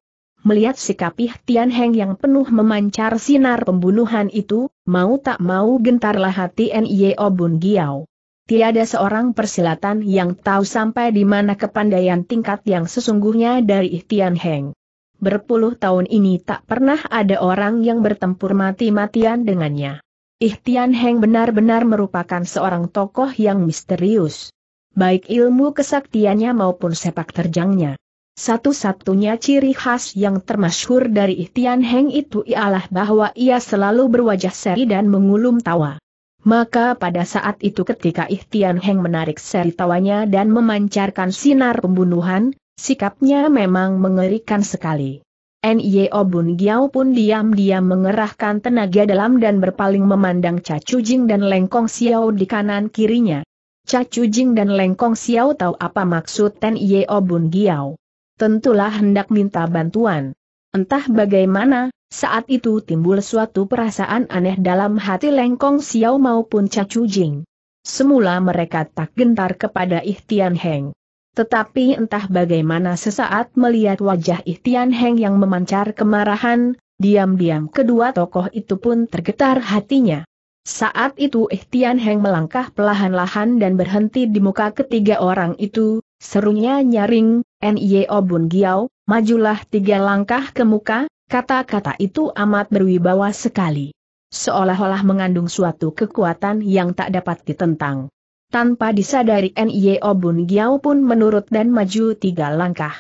melihat sikap Ih Tian Heng yang penuh memancar sinar pembunuhan itu, mau tak mau gentarlah hati N.I.O. Bun Giau. Tiada seorang persilatan yang tahu sampai di mana kepandaian tingkat yang sesungguhnya dari Ih Tian Heng. Berpuluh tahun ini tak pernah ada orang yang bertempur mati-matian dengannya. Ih Tian Heng benar-benar merupakan seorang tokoh yang misterius. Baik ilmu kesaktiannya maupun sepak terjangnya. Satu-satunya ciri khas yang termasyhur dari Ihtian Heng itu ialah bahwa ia selalu berwajah seri dan mengulum tawa. Maka pada saat itu ketika Ihtian Heng menarik seri tawanya dan memancarkan sinar pembunuhan, sikapnya memang mengerikan sekali. N.Y.O. Bun Giao pun diam-diam mengerahkan tenaga dalam dan berpaling memandang Cacu Jing dan Lengkong Xiao di kanan kirinya. Cacu Jing dan Lengkong Xiao tahu apa maksud Ten Bun Giao tentulah hendak minta bantuan. Entah bagaimana, saat itu timbul suatu perasaan aneh dalam hati Lengkong Xiao maupun Cacu Jing. Semula mereka tak gentar kepada Ihtian Heng. Tetapi entah bagaimana sesaat melihat wajah Ihtian Heng yang memancar kemarahan, diam-diam kedua tokoh itu pun tergetar hatinya. Saat itu Ihtian Heng melangkah pelahan-lahan dan berhenti di muka ketiga orang itu, serunya nyaring, NIO e Bun Giau, majulah tiga langkah ke muka, kata-kata itu amat berwibawa sekali. Seolah-olah mengandung suatu kekuatan yang tak dapat ditentang. Tanpa disadari NIO e Bun Giau pun menurut dan maju tiga langkah.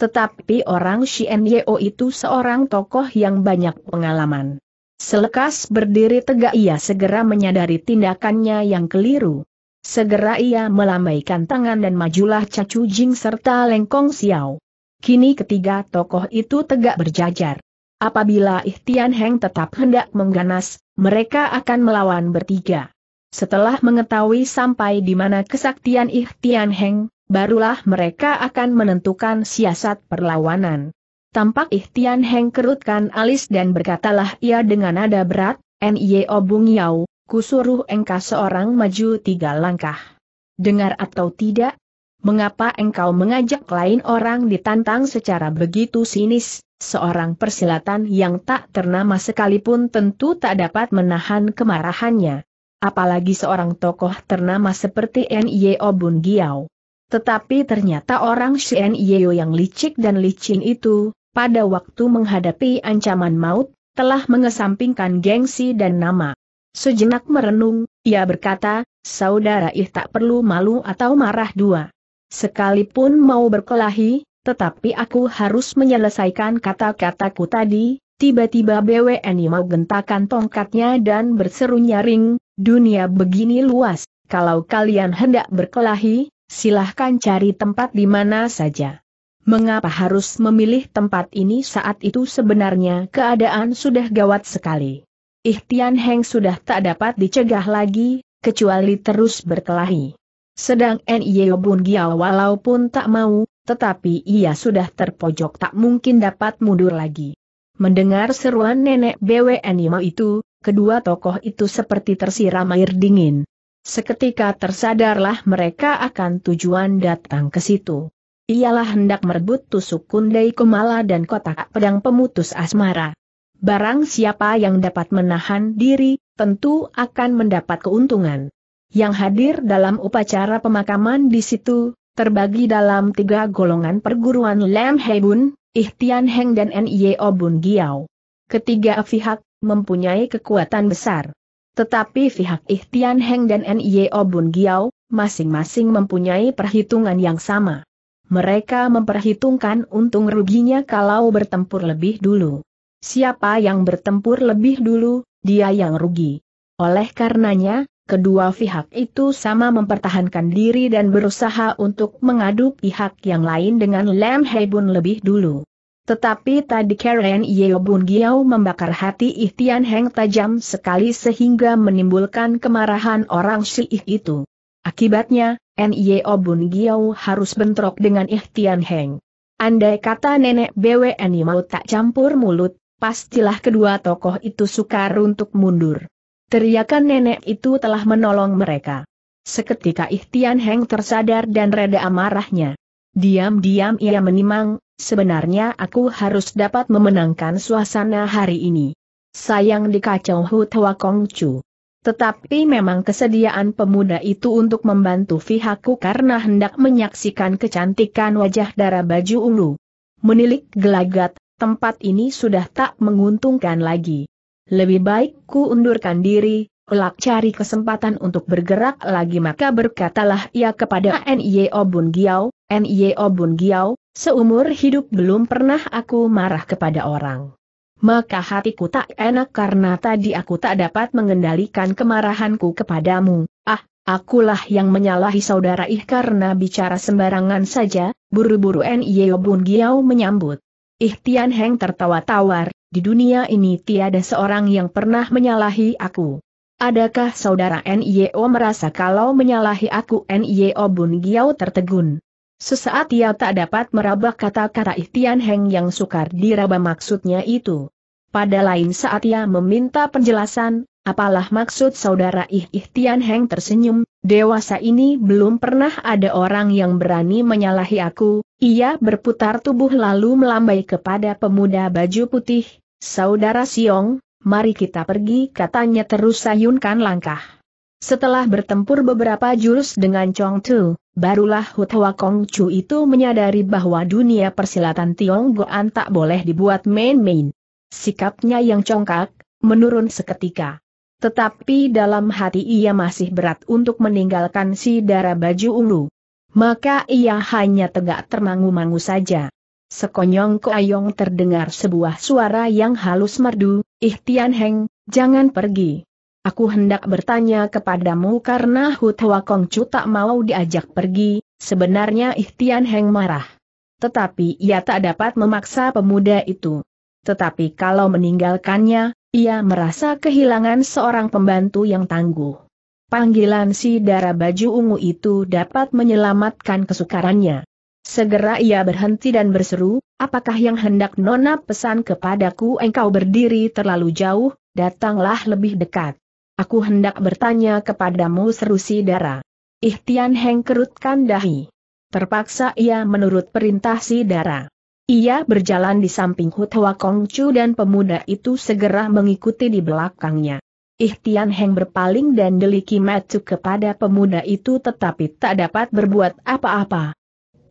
Tetapi orang Nio e itu seorang tokoh yang banyak pengalaman. Selekas berdiri tegak ia segera menyadari tindakannya yang keliru, Segera ia melambaikan tangan dan majulah Cacu Jing serta Lengkong Xiao. Kini ketiga tokoh itu tegak berjajar. Apabila Ihtian Heng tetap hendak mengganas, mereka akan melawan bertiga. Setelah mengetahui sampai di mana kesaktian Ihtian Heng, barulah mereka akan menentukan siasat perlawanan. Tampak Ihtian Heng kerutkan alis dan berkatalah ia dengan nada berat, N.I.O. Bung Yao, kusuruh engkau seorang maju tiga langkah. Dengar atau tidak? Mengapa engkau mengajak lain orang ditantang secara begitu sinis, seorang persilatan yang tak ternama sekalipun tentu tak dapat menahan kemarahannya. Apalagi seorang tokoh ternama seperti N.Y.O. Bun Giao. Tetapi ternyata orang si yang licik dan licin itu, pada waktu menghadapi ancaman maut, telah mengesampingkan gengsi dan nama. Sejenak merenung, ia berkata, saudara ih tak perlu malu atau marah dua. Sekalipun mau berkelahi, tetapi aku harus menyelesaikan kata-kataku tadi, tiba-tiba BWNI mau gentakan tongkatnya dan berseru nyaring, dunia begini luas, kalau kalian hendak berkelahi, silahkan cari tempat di mana saja. Mengapa harus memilih tempat ini saat itu sebenarnya keadaan sudah gawat sekali. Ihtian Heng sudah tak dapat dicegah lagi, kecuali terus berkelahi. Sedang N.Y.O. Bun Giao walaupun tak mau, tetapi ia sudah terpojok tak mungkin dapat mundur lagi. Mendengar seruan nenek Yimau itu, kedua tokoh itu seperti tersiram air dingin. Seketika tersadarlah mereka akan tujuan datang ke situ. Ialah hendak merebut tusuk kundai Kumala dan kotak pedang pemutus asmara. Barang siapa yang dapat menahan diri, tentu akan mendapat keuntungan. Yang hadir dalam upacara pemakaman di situ, terbagi dalam tiga golongan perguruan Lam Hebun, Ihtian Heng dan Nio Bun Giao. Ketiga pihak, mempunyai kekuatan besar. Tetapi pihak Ihtian Heng dan Nio Bun Giao masing-masing mempunyai perhitungan yang sama. Mereka memperhitungkan untung ruginya kalau bertempur lebih dulu. Siapa yang bertempur lebih dulu, dia yang rugi. Oleh karenanya, kedua pihak itu sama mempertahankan diri dan berusaha untuk mengadu pihak yang lain dengan Lam Bun lebih dulu. Tetapi tadi Karen Yeobun Giao membakar hati Ihtian Heng tajam sekali sehingga menimbulkan kemarahan orang Syiih itu. Akibatnya, Nyeobun Giao harus bentrok dengan Ihtian Heng. Andai kata nenek BWNI mau tak campur mulut, pastilah kedua tokoh itu sukar untuk mundur. Teriakan nenek itu telah menolong mereka. Seketika Ihtian Heng tersadar dan reda amarahnya. Diam-diam ia menimang, sebenarnya aku harus dapat memenangkan suasana hari ini. Sayang dikacau Kong Kongcu. Tetapi memang kesediaan pemuda itu untuk membantu pihakku karena hendak menyaksikan kecantikan wajah darah baju ungu. Menilik gelagat, tempat ini sudah tak menguntungkan lagi. Lebih baik ku undurkan diri, Lak cari kesempatan untuk bergerak lagi maka berkatalah ia kepada N.I.O. Bun Giau, N.I.O. Bun Giau, seumur hidup belum pernah aku marah kepada orang. Maka hatiku tak enak karena tadi aku tak dapat mengendalikan kemarahanku kepadamu, ah, Akulah yang menyalahi saudara ih karena bicara sembarangan saja, buru-buru N.I.O. Bun Giau menyambut. Ih Heng tertawa tawar, di dunia ini tiada seorang yang pernah menyalahi aku. Adakah saudara NIO merasa kalau menyalahi aku NIO Bun Giau tertegun? Sesaat ia tak dapat meraba kata-kata Ihtian Heng yang sukar diraba maksudnya itu. Pada lain saat ia meminta penjelasan, Apalah maksud saudara Ih Ih Tian Heng tersenyum, dewasa ini belum pernah ada orang yang berani menyalahi aku, ia berputar tubuh lalu melambai kepada pemuda baju putih, saudara Siong, mari kita pergi katanya terus sayunkan langkah. Setelah bertempur beberapa jurus dengan Chong Tu, barulah Hutawa Kong Chu itu menyadari bahwa dunia persilatan tiong goan tak boleh dibuat main-main. Sikapnya yang congkak, menurun seketika. Tetapi dalam hati ia masih berat untuk meninggalkan si darah baju ulu. Maka ia hanya tegak termangu-mangu saja. Sekonyong koayong terdengar sebuah suara yang halus merdu, Ihtian Heng, jangan pergi. Aku hendak bertanya kepadamu karena Hutwa Kongcu tak mau diajak pergi, sebenarnya Ihtian Heng marah. Tetapi ia tak dapat memaksa pemuda itu. Tetapi kalau meninggalkannya, ia merasa kehilangan seorang pembantu yang tangguh. Panggilan si darah baju ungu itu dapat menyelamatkan kesukarannya. Segera ia berhenti dan berseru, apakah yang hendak Nona pesan kepadaku engkau berdiri terlalu jauh, datanglah lebih dekat. Aku hendak bertanya kepadamu seru si darah. Ihtian Heng kerutkan dahi. Terpaksa ia menurut perintah si darah. Ia berjalan di samping Hutawa Kongcu dan pemuda itu segera mengikuti di belakangnya. Ihtian Heng berpaling dan deliki matu kepada pemuda itu tetapi tak dapat berbuat apa-apa.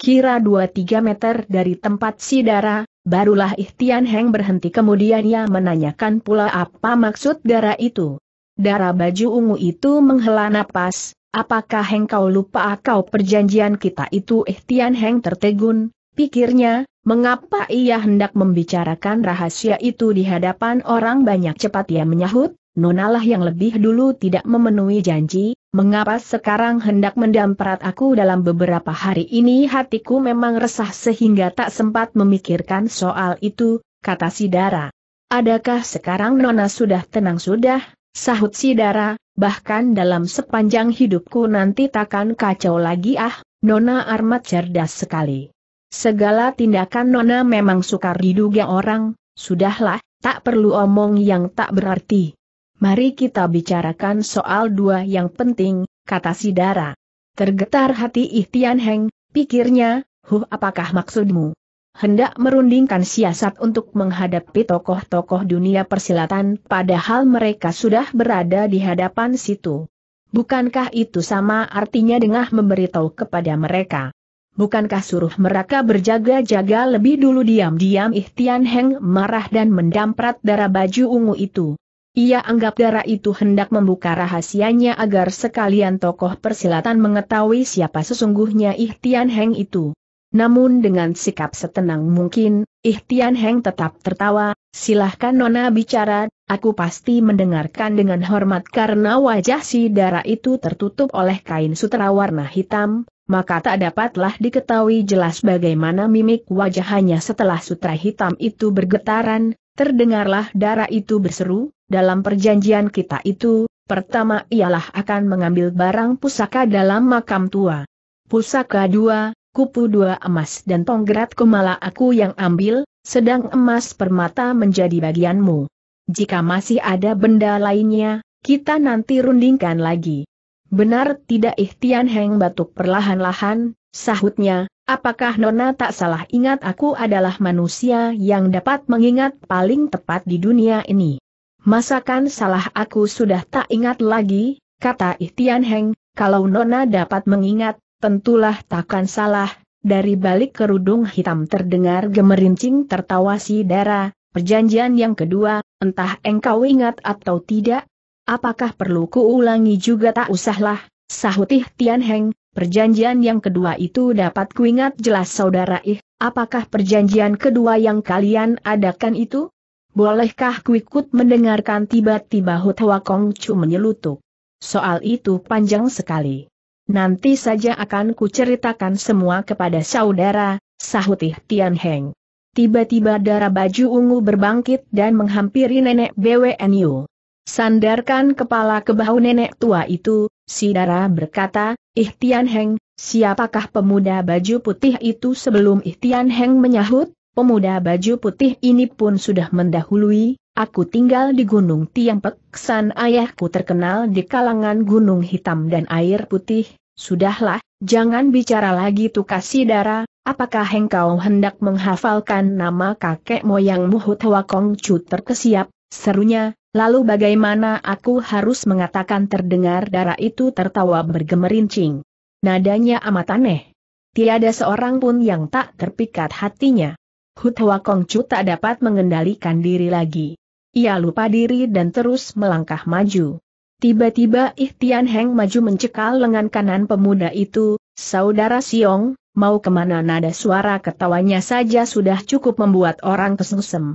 Kira 2-3 meter dari tempat si darah, barulah Ihtian Heng berhenti kemudian ia menanyakan pula apa maksud darah itu. Darah baju ungu itu menghela napas, apakah Heng kau lupa akau perjanjian kita itu Ihtian Heng tertegun, pikirnya, Mengapa ia hendak membicarakan rahasia itu di hadapan orang banyak cepat ia menyahut, Nonalah yang lebih dulu tidak memenuhi janji, mengapa sekarang hendak mendamprat aku dalam beberapa hari ini hatiku memang resah sehingga tak sempat memikirkan soal itu, kata Sidara. Adakah sekarang Nona sudah tenang sudah, sahut Sidara, bahkan dalam sepanjang hidupku nanti takkan kacau lagi ah, Nona armat cerdas sekali. Segala tindakan Nona memang sukar diduga orang, sudahlah, tak perlu omong yang tak berarti. Mari kita bicarakan soal dua yang penting, kata Sidara. Tergetar hati Ihtian Heng, pikirnya, huh apakah maksudmu? Hendak merundingkan siasat untuk menghadapi tokoh-tokoh dunia persilatan padahal mereka sudah berada di hadapan situ. Bukankah itu sama artinya dengan memberitahu kepada mereka? Bukankah suruh mereka berjaga-jaga lebih dulu diam-diam Ihtian Heng marah dan mendamprat darah baju ungu itu. Ia anggap darah itu hendak membuka rahasianya agar sekalian tokoh persilatan mengetahui siapa sesungguhnya Ihtian Heng itu. Namun dengan sikap setenang mungkin, Ihtian Heng tetap tertawa, silahkan Nona bicara, aku pasti mendengarkan dengan hormat karena wajah si darah itu tertutup oleh kain sutera warna hitam, maka tak dapatlah diketahui jelas bagaimana mimik wajahnya setelah sutra hitam itu bergetaran, terdengarlah darah itu berseru, dalam perjanjian kita itu, pertama ialah akan mengambil barang pusaka dalam makam tua. Pusaka dua, kupu dua emas dan tonggrat kumala aku yang ambil, sedang emas permata menjadi bagianmu. Jika masih ada benda lainnya, kita nanti rundingkan lagi. Benar tidak Ihtian Heng batuk perlahan-lahan, sahutnya, apakah Nona tak salah ingat aku adalah manusia yang dapat mengingat paling tepat di dunia ini? Masakan salah aku sudah tak ingat lagi, kata Ihtian Heng, kalau Nona dapat mengingat, tentulah takkan salah, dari balik kerudung hitam terdengar gemerincing tertawa si Dara, perjanjian yang kedua, entah engkau ingat atau tidak, Apakah perlu kuulangi juga tak usahlah, sahutih Tianheng. perjanjian yang kedua itu dapat kuingat jelas saudara ih, apakah perjanjian kedua yang kalian adakan itu? Bolehkah kuikut mendengarkan tiba-tiba Hua Kong Chu menyelutuk? Soal itu panjang sekali. Nanti saja akan kuceritakan semua kepada saudara, sahutih Tianheng. Tiba-tiba darah baju ungu berbangkit dan menghampiri nenek BWNU. Sandarkan kepala ke bahu nenek tua itu, si darah berkata, Ih eh, Heng, siapakah pemuda baju putih itu sebelum Ih eh, Heng menyahut? Pemuda baju putih ini pun sudah mendahului, aku tinggal di Gunung Tiang Peksan ayahku terkenal di kalangan Gunung Hitam dan Air Putih, sudahlah, jangan bicara lagi tukasi Dara, apakah engkau hendak menghafalkan nama kakek moyangmu Hutwa Kongcu terkesiap, serunya, Lalu bagaimana aku harus mengatakan terdengar darah itu tertawa bergemerincing. Nadanya amat aneh. Tiada seorang pun yang tak terpikat hatinya. Hutwa Kongcu tak dapat mengendalikan diri lagi. Ia lupa diri dan terus melangkah maju. Tiba-tiba Ihtian Heng maju mencekal lengan kanan pemuda itu, Saudara Siong, mau kemana nada suara ketawanya saja sudah cukup membuat orang kesengsem.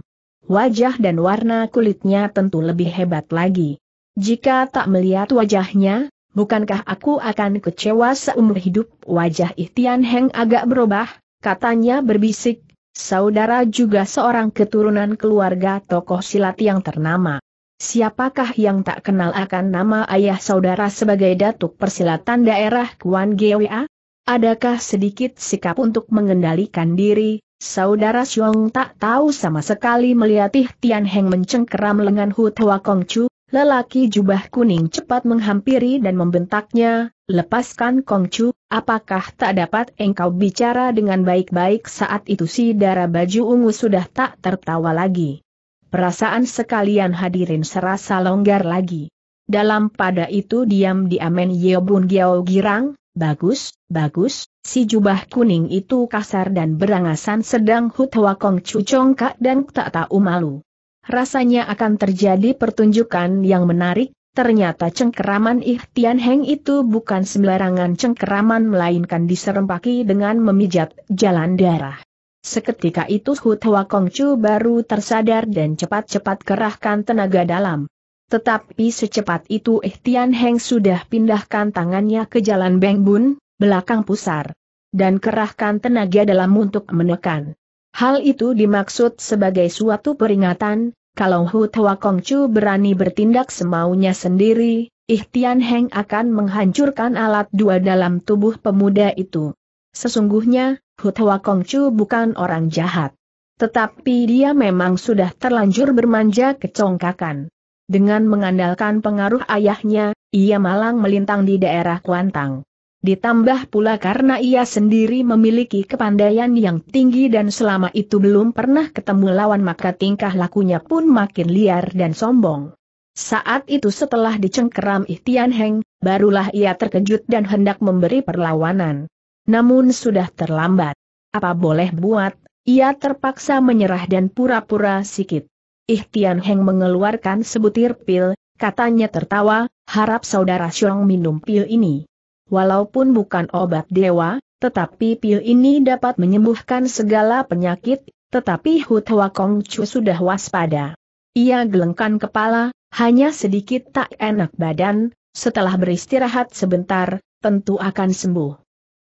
Wajah dan warna kulitnya tentu lebih hebat lagi. Jika tak melihat wajahnya, bukankah aku akan kecewa seumur hidup? Wajah Ihtian Heng agak berubah, katanya berbisik, saudara juga seorang keturunan keluarga tokoh silat yang ternama. Siapakah yang tak kenal akan nama ayah saudara sebagai datuk persilatan daerah Kuan Gwa? Adakah sedikit sikap untuk mengendalikan diri, Saudara Xiong tak tahu sama sekali melihatih Tian Heng mencengkeram lengan Hu Tua Kong Chu, lelaki jubah kuning cepat menghampiri dan membentaknya, lepaskan Kong Chu, apakah tak dapat engkau bicara dengan baik-baik saat itu si darah baju ungu sudah tak tertawa lagi. Perasaan sekalian hadirin serasa longgar lagi. Dalam pada itu diam-diamen Yeobun Giao Girang, Bagus, bagus, si jubah kuning itu kasar dan berangasan sedang Hutwa Kong Chu congkak dan tak tahu malu. Rasanya akan terjadi pertunjukan yang menarik, ternyata cengkeraman Ihtian Heng itu bukan sembarangan cengkeraman melainkan diserempaki dengan memijat jalan darah. Seketika itu Hutwa Kong Chu baru tersadar dan cepat-cepat kerahkan tenaga dalam. Tetapi secepat itu Eh Heng sudah pindahkan tangannya ke jalan Beng Bun, belakang pusar. Dan kerahkan tenaga dalam untuk menekan. Hal itu dimaksud sebagai suatu peringatan, kalau Hu Kong Chu berani bertindak semaunya sendiri, Ihtian eh Heng akan menghancurkan alat dua dalam tubuh pemuda itu. Sesungguhnya, Hu Kong Chu bukan orang jahat. Tetapi dia memang sudah terlanjur bermanja kecongkakan. Dengan mengandalkan pengaruh ayahnya, ia malang melintang di daerah Kuantang. Ditambah pula karena ia sendiri memiliki kepandaian yang tinggi dan selama itu belum pernah ketemu lawan maka tingkah lakunya pun makin liar dan sombong. Saat itu setelah dicengkeram Ihtian Heng, barulah ia terkejut dan hendak memberi perlawanan. Namun sudah terlambat. Apa boleh buat, ia terpaksa menyerah dan pura-pura sikit. Ih Tian Heng mengeluarkan sebutir pil, katanya tertawa, harap saudara Xiong minum pil ini. Walaupun bukan obat dewa, tetapi pil ini dapat menyembuhkan segala penyakit, tetapi Hutawa Kong Chu sudah waspada. Ia gelengkan kepala, hanya sedikit tak enak badan, setelah beristirahat sebentar, tentu akan sembuh.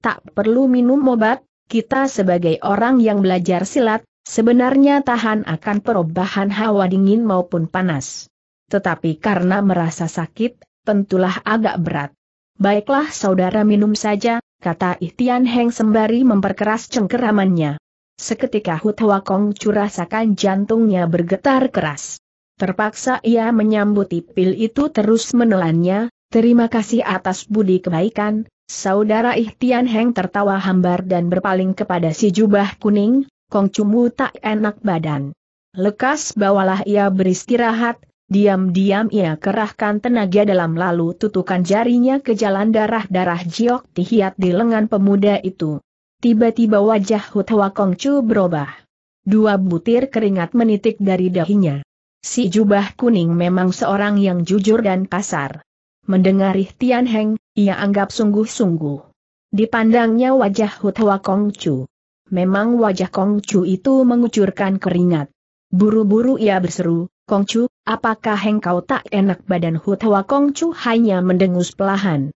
Tak perlu minum obat, kita sebagai orang yang belajar silat, Sebenarnya tahan akan perubahan hawa dingin maupun panas. Tetapi karena merasa sakit, tentulah agak berat. Baiklah saudara minum saja, kata Ihtian Heng sembari memperkeras cengkeramannya. Seketika Hutwa Kong curasakan jantungnya bergetar keras. Terpaksa ia menyambuti pil itu terus menelannya, terima kasih atas budi kebaikan, saudara Ihtian Heng tertawa hambar dan berpaling kepada si jubah kuning, Kong Cumu tak enak badan. Lekas bawalah ia beristirahat, diam-diam ia kerahkan tenaga dalam lalu tutukan jarinya ke jalan darah-darah jiok tihiat di lengan pemuda itu. Tiba-tiba wajah Hutawa Kong Cu berubah. Dua butir keringat menitik dari dahinya. Si jubah kuning memang seorang yang jujur dan kasar. Mendengar Tian Heng, ia anggap sungguh-sungguh. Dipandangnya wajah Hutawa Kong Chu memang wajah Kong Chu itu mengucurkan keringat. Buru-buru ia berseru, Kong Chu, apakah engkau tak enak badan Hutawa Kong Chu hanya mendengus pelahan.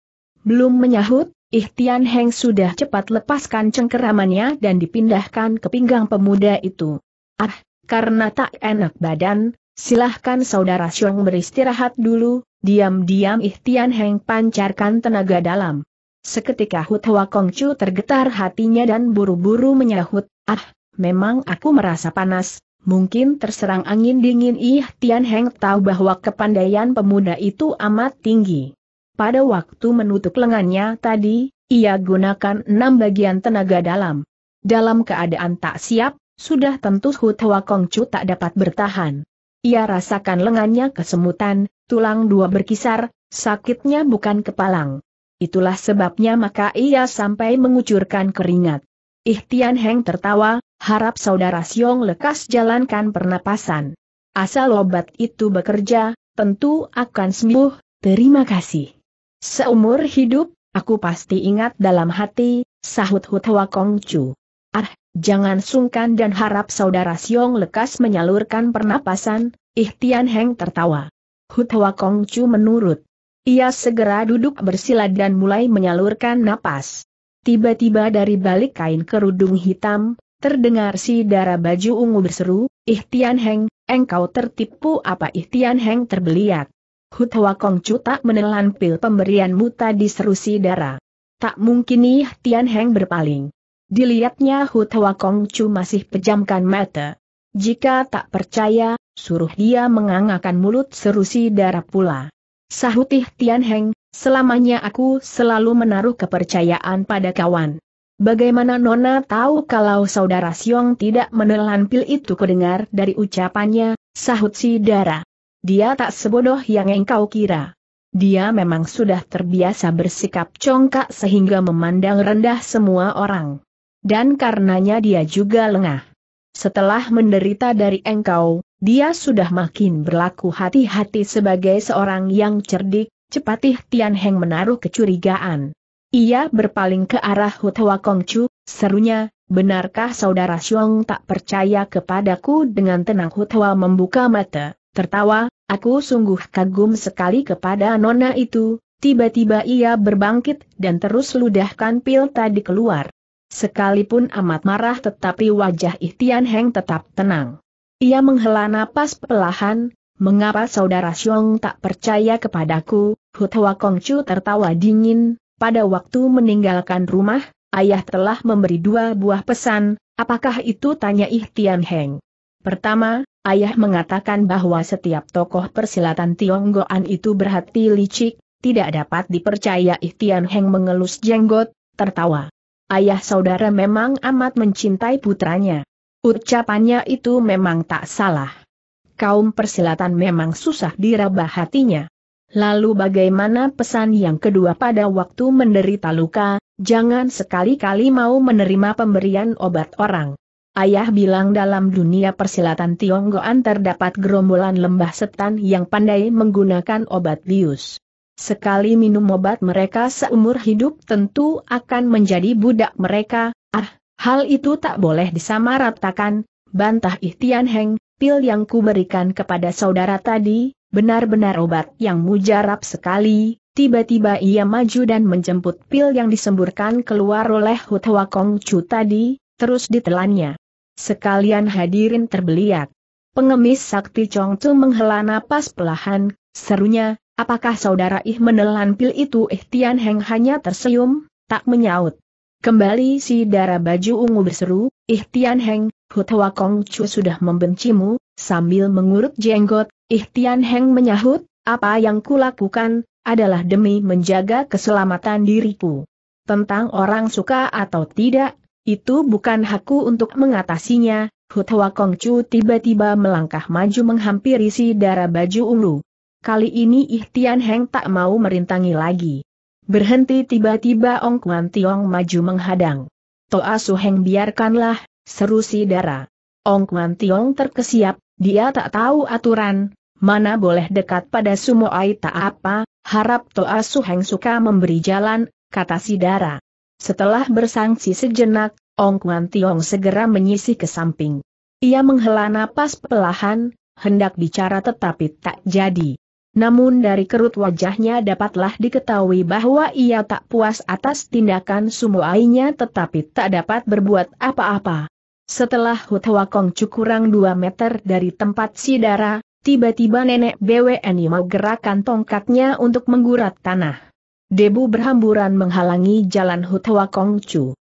Belum menyahut, Ihtian Heng sudah cepat lepaskan cengkeramannya dan dipindahkan ke pinggang pemuda itu. Ah, karena tak enak badan, silahkan saudara Xiong beristirahat dulu, diam-diam Ihtian Heng pancarkan tenaga dalam. Seketika Hutawa Kongcu tergetar hatinya dan buru-buru menyahut, ah, memang aku merasa panas, mungkin terserang angin dingin Ih Tian Heng tahu bahwa kepandaian pemuda itu amat tinggi. Pada waktu menutup lengannya tadi, ia gunakan enam bagian tenaga dalam. Dalam keadaan tak siap, sudah tentu Hutawa Kongcu tak dapat bertahan. Ia rasakan lengannya kesemutan, tulang dua berkisar, sakitnya bukan kepalang. Itulah sebabnya maka ia sampai mengucurkan keringat. Ihtian Heng tertawa, harap saudara Siong lekas jalankan pernapasan. Asal obat itu bekerja, tentu akan sembuh, terima kasih. Seumur hidup, aku pasti ingat dalam hati, sahut Hutawa Kongcu. Ah, jangan sungkan dan harap saudara Siong lekas menyalurkan pernapasan, Ihtian Heng tertawa. Hutawa Kongcu menurut. Ia segera duduk bersila dan mulai menyalurkan napas. Tiba-tiba dari balik kain kerudung hitam, terdengar si darah baju ungu berseru, Ihtian Heng, engkau tertipu apa Ihtian Heng terbeliak. Hutwa Kongcu tak menelan pil pemberianmu tadi seru si darah. Tak mungkin Ihtian Heng berpaling. Dilihatnya Hutwa Kongcu masih pejamkan mata. Jika tak percaya, suruh dia mengangakan mulut seru si darah pula. Sahutih Tian Heng, selamanya aku selalu menaruh kepercayaan pada kawan. Bagaimana Nona tahu kalau saudara Siong tidak menelan pil itu kudengar dari ucapannya, sahut si Dara. Dia tak sebodoh yang engkau kira. Dia memang sudah terbiasa bersikap congkak sehingga memandang rendah semua orang. Dan karenanya dia juga lengah. Setelah menderita dari engkau, dia sudah makin berlaku hati-hati sebagai seorang yang cerdik, cepatih Tian Heng menaruh kecurigaan. Ia berpaling ke arah Hutawa Kongcu, serunya, benarkah saudara Xiong tak percaya kepadaku dengan tenang Hutawa membuka mata, tertawa, aku sungguh kagum sekali kepada nona itu, tiba-tiba ia berbangkit dan terus ludahkan pil tadi keluar. Sekalipun amat marah tetapi wajah Ihtian Heng tetap tenang. Ia menghela napas perlahan, mengapa saudara Xiong tak percaya kepadaku, Hutwa Kongcu tertawa dingin, pada waktu meninggalkan rumah, ayah telah memberi dua buah pesan, apakah itu tanya Ih Tian Heng. Pertama, ayah mengatakan bahwa setiap tokoh persilatan Tionggoan itu berhati licik, tidak dapat dipercaya Tian Heng mengelus jenggot, tertawa. Ayah saudara memang amat mencintai putranya. Ucapannya itu memang tak salah. Kaum persilatan memang susah diraba hatinya. Lalu bagaimana pesan yang kedua pada waktu menderita luka, jangan sekali-kali mau menerima pemberian obat orang. Ayah bilang dalam dunia persilatan Tionggoan terdapat gerombolan lembah setan yang pandai menggunakan obat bius. Sekali minum obat mereka seumur hidup tentu akan menjadi budak mereka, Hal itu tak boleh disamaratakan, bantah Ihtian Heng, pil yang kuberikan kepada saudara tadi, benar-benar obat yang mujarab sekali, tiba-tiba ia maju dan menjemput pil yang disemburkan keluar oleh Hutwa Kong Chu tadi, terus ditelannya. Sekalian hadirin terbeliak. Pengemis sakti Chong Chu menghela napas pelahan, serunya, apakah saudara Ih menelan pil itu Ihtian Heng hanya tersenyum, tak menyaut. Kembali si darah baju ungu berseru, Ih Tian Heng, Hutwa Kong Chu sudah membencimu, sambil mengurut jenggot, Ih Heng menyahut, apa yang kulakukan, adalah demi menjaga keselamatan diriku. Tentang orang suka atau tidak, itu bukan hakku untuk mengatasinya, Hutwa Kong Chu tiba-tiba melangkah maju menghampiri si darah baju ungu. Kali ini Ihtian Heng tak mau merintangi lagi. Berhenti tiba-tiba Ong Kwan Tiong maju menghadang. Toa Su Heng biarkanlah, seru si dara. Ong Kwan Tiong terkesiap, dia tak tahu aturan, mana boleh dekat pada Sumoai tak apa, harap Toa Su Heng suka memberi jalan, kata si dara. Setelah bersangsi sejenak, Ong Kwan Tiong segera menyisih ke samping. Ia menghela napas perlahan, hendak bicara tetapi tak jadi. Namun dari kerut wajahnya dapatlah diketahui bahwa ia tak puas atas tindakan sumuainya tetapi tak dapat berbuat apa-apa. Setelah Hutawa Kongcu kurang 2 meter dari tempat Sidara, tiba-tiba nenek BWNI mau gerakan tongkatnya untuk menggurat tanah. Debu berhamburan menghalangi jalan Hutawa Kongcu.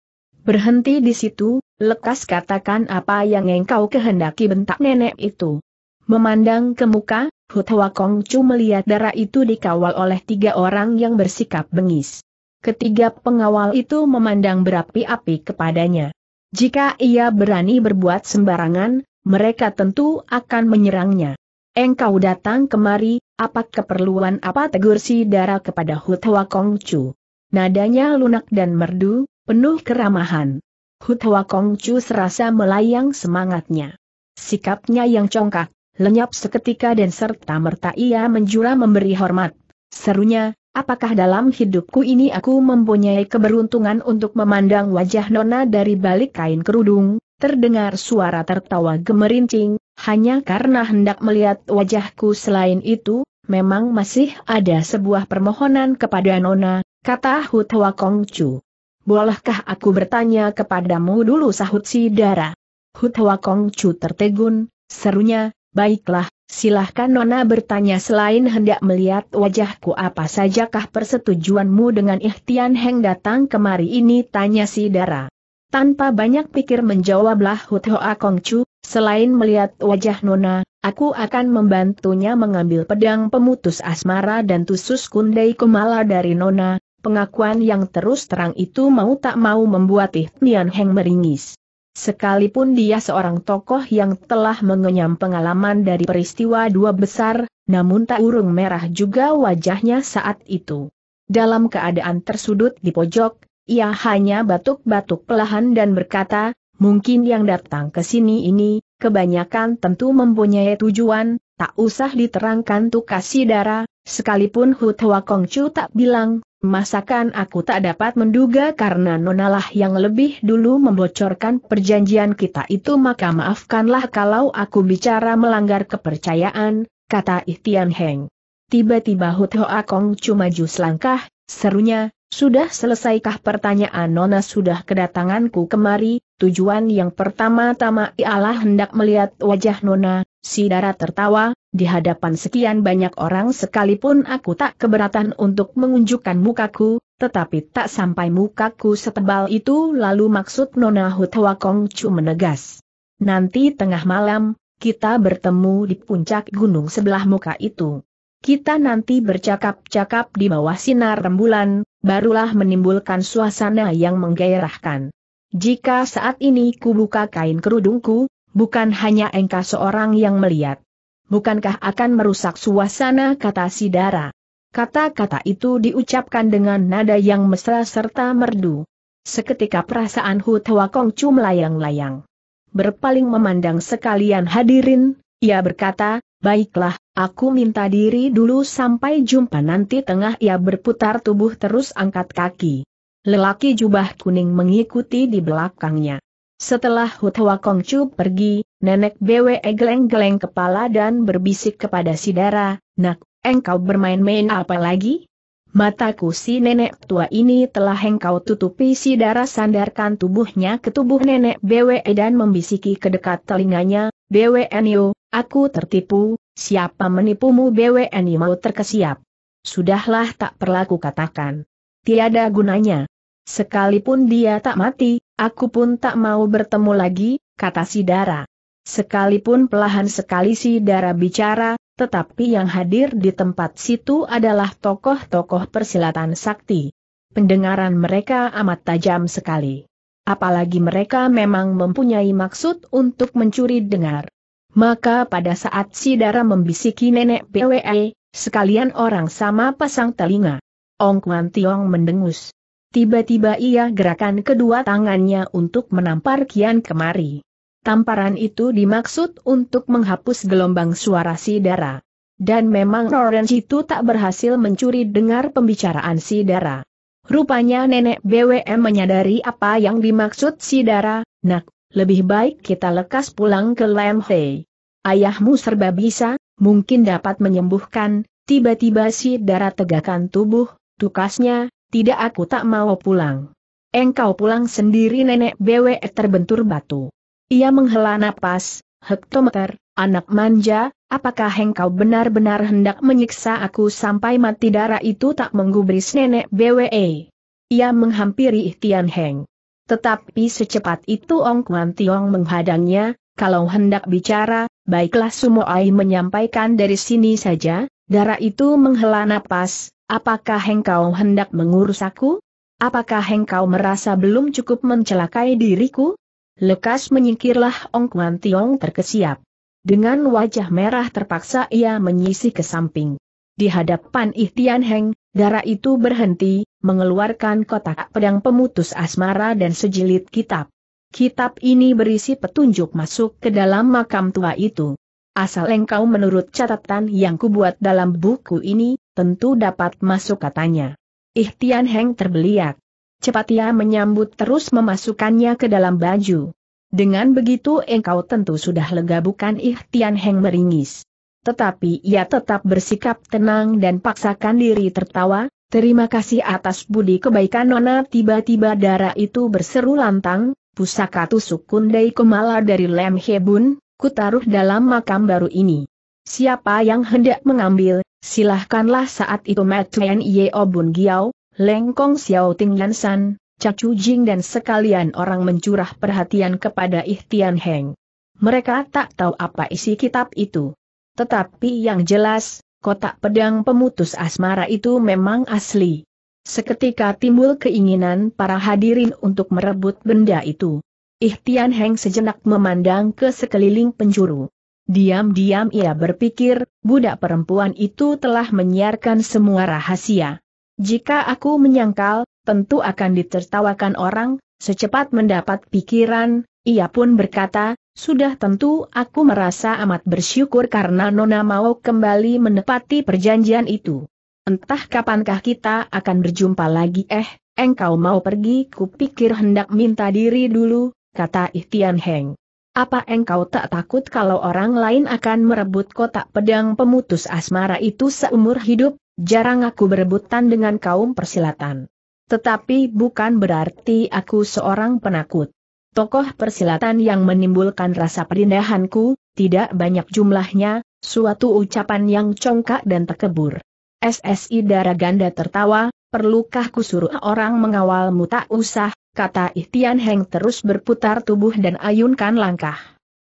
Berhenti di situ, lekas katakan apa yang engkau kehendaki bentak nenek itu. Memandang ke muka, Hutawa Chu melihat darah itu dikawal oleh tiga orang yang bersikap bengis. Ketiga pengawal itu memandang berapi-api kepadanya. Jika ia berani berbuat sembarangan, mereka tentu akan menyerangnya. Engkau datang kemari, apa keperluan apa tegur si darah kepada Hutawa Chu? Nadanya lunak dan merdu, penuh keramahan. Hutawa Chu serasa melayang semangatnya. Sikapnya yang congkak, lenyap seketika dan serta-merta ia menjura memberi hormat. Serunya, apakah dalam hidupku ini aku mempunyai keberuntungan untuk memandang wajah Nona dari balik kain kerudung? Terdengar suara tertawa gemerincing, hanya karena hendak melihat wajahku selain itu, memang masih ada sebuah permohonan kepada Nona, kata Kong Kongcu. Bolehkah aku bertanya kepadamu dulu sahut si Dara? Kong Kongcu tertegun, serunya, Baiklah, silahkan Nona bertanya selain hendak melihat wajahku apa sajakah persetujuanmu dengan ikhtian Heng datang kemari ini tanya si Dara. Tanpa banyak pikir menjawablah Kong Chu, selain melihat wajah Nona, aku akan membantunya mengambil pedang pemutus asmara dan tusus kundai kumala dari Nona, pengakuan yang terus terang itu mau tak mau membuat Ihtian Heng meringis. Sekalipun dia seorang tokoh yang telah mengenyam pengalaman dari peristiwa dua besar, namun tak urung merah juga wajahnya saat itu. Dalam keadaan tersudut di pojok, ia hanya batuk-batuk pelahan dan berkata, mungkin yang datang ke sini ini, kebanyakan tentu mempunyai tujuan, tak usah diterangkan tukasi darah, sekalipun Hutwa Kongcu tak bilang, Masakan aku tak dapat menduga karena nonalah yang lebih dulu membocorkan perjanjian kita itu maka maafkanlah kalau aku bicara melanggar kepercayaan, kata Ihtian Heng. Tiba-tiba Hut Hoa Kong cuma jus langkah, serunya, sudah selesaikah pertanyaan Nona sudah kedatanganku kemari, tujuan yang pertama-tama ialah hendak melihat wajah Nona, Si Dara tertawa, di hadapan sekian banyak orang sekalipun aku tak keberatan untuk mengunjukkan mukaku, tetapi tak sampai mukaku setebal itu lalu maksud Nona Hutawa Kongcu menegas. Nanti tengah malam, kita bertemu di puncak gunung sebelah muka itu. Kita nanti bercakap-cakap di bawah sinar rembulan, barulah menimbulkan suasana yang menggairahkan. Jika saat ini ku buka kain kerudungku, Bukan hanya engkau seorang yang melihat. Bukankah akan merusak suasana kata Sidara. Kata-kata itu diucapkan dengan nada yang mesra serta merdu. Seketika perasaan Hu Hutawa Kongcu melayang-layang. Berpaling memandang sekalian hadirin, ia berkata, baiklah, aku minta diri dulu sampai jumpa nanti tengah ia berputar tubuh terus angkat kaki. Lelaki jubah kuning mengikuti di belakangnya. Setelah Hutawa Kongcu pergi, nenek BWE geleng-geleng kepala dan berbisik kepada Sidara, Nak, engkau bermain-main apa lagi? Mataku si nenek tua ini telah engkau tutupi Sidara, sandarkan tubuhnya ke tubuh nenek BWE dan membisiki ke dekat telinganya, Enio, aku tertipu, siapa menipumu BW mau terkesiap. Sudahlah tak aku katakan. Tiada gunanya. Sekalipun dia tak mati, Aku pun tak mau bertemu lagi, kata si Dara. Sekalipun pelahan sekali si Dara bicara, tetapi yang hadir di tempat situ adalah tokoh-tokoh persilatan sakti. Pendengaran mereka amat tajam sekali. Apalagi mereka memang mempunyai maksud untuk mencuri dengar. Maka pada saat si Dara membisiki nenek PWE, sekalian orang sama pasang telinga. Ong Kuan Tiong mendengus. Tiba-tiba ia gerakan kedua tangannya untuk menampar kian kemari. Tamparan itu dimaksud untuk menghapus gelombang suara si Dara. Dan memang Orange itu tak berhasil mencuri dengar pembicaraan si Dara. Rupanya nenek BWM menyadari apa yang dimaksud si Dara, nak, lebih baik kita lekas pulang ke Lemhe. Ayahmu serba bisa, mungkin dapat menyembuhkan, tiba-tiba si Dara tegakkan tubuh, tukasnya, tidak aku tak mau pulang. Engkau pulang sendiri nenek BW terbentur batu. Ia menghela napas, hektometer, anak manja, apakah engkau benar-benar hendak menyiksa aku sampai mati darah itu tak menggubris nenek BWE. Ia menghampiri Tian Heng. Tetapi secepat itu Ong Kuan Tiong menghadangnya, kalau hendak bicara, baiklah Sumoai menyampaikan dari sini saja, darah itu menghela napas, Apakah engkau hendak mengurus aku? Apakah engkau merasa belum cukup mencelakai diriku? Lekas menyingkirlah Ong Kuan Tiong terkesiap. Dengan wajah merah terpaksa ia menyisih ke samping. Di hadapan Ihtian Heng, darah itu berhenti, mengeluarkan kotak pedang pemutus asmara dan sejilid kitab. Kitab ini berisi petunjuk masuk ke dalam makam tua itu. Asal engkau menurut catatan yang kubuat dalam buku ini, tentu dapat masuk katanya. Ihtian Heng terbeliak. Cepat ia menyambut terus memasukkannya ke dalam baju. Dengan begitu engkau tentu sudah lega bukan Ihtian Heng meringis. Tetapi ia tetap bersikap tenang dan paksakan diri tertawa, terima kasih atas budi kebaikan Nona tiba-tiba darah itu berseru lantang, pusaka tusuk kundai kemala dari Lem Hebun, ku taruh dalam makam baru ini. Siapa yang hendak mengambil, silahkanlah saat itu Matuen Yeo Bun Giao, Lengkong Xiao Ting San, Cacu Jing dan sekalian orang mencurah perhatian kepada Ihtian Heng. Mereka tak tahu apa isi kitab itu. Tetapi yang jelas, kotak pedang pemutus asmara itu memang asli. Seketika timbul keinginan para hadirin untuk merebut benda itu. Ihtian Heng sejenak memandang ke sekeliling penjuru. Diam-diam ia berpikir, budak perempuan itu telah menyiarkan semua rahasia. Jika aku menyangkal, tentu akan ditertawakan orang, secepat mendapat pikiran, ia pun berkata, sudah tentu aku merasa amat bersyukur karena Nona mau kembali menepati perjanjian itu. Entah kapankah kita akan berjumpa lagi eh, engkau mau pergi kupikir hendak minta diri dulu, kata Ihtian Heng. Apa engkau tak takut kalau orang lain akan merebut kotak pedang pemutus asmara itu seumur hidup? Jarang aku berebutan dengan kaum persilatan. Tetapi bukan berarti aku seorang penakut. Tokoh persilatan yang menimbulkan rasa perindahanku, tidak banyak jumlahnya, suatu ucapan yang congkak dan terkebur. SSI Daraganda tertawa, perlukah kusuruh orang mengawalmu tak usah, kata Ihtian Heng terus berputar tubuh dan ayunkan langkah.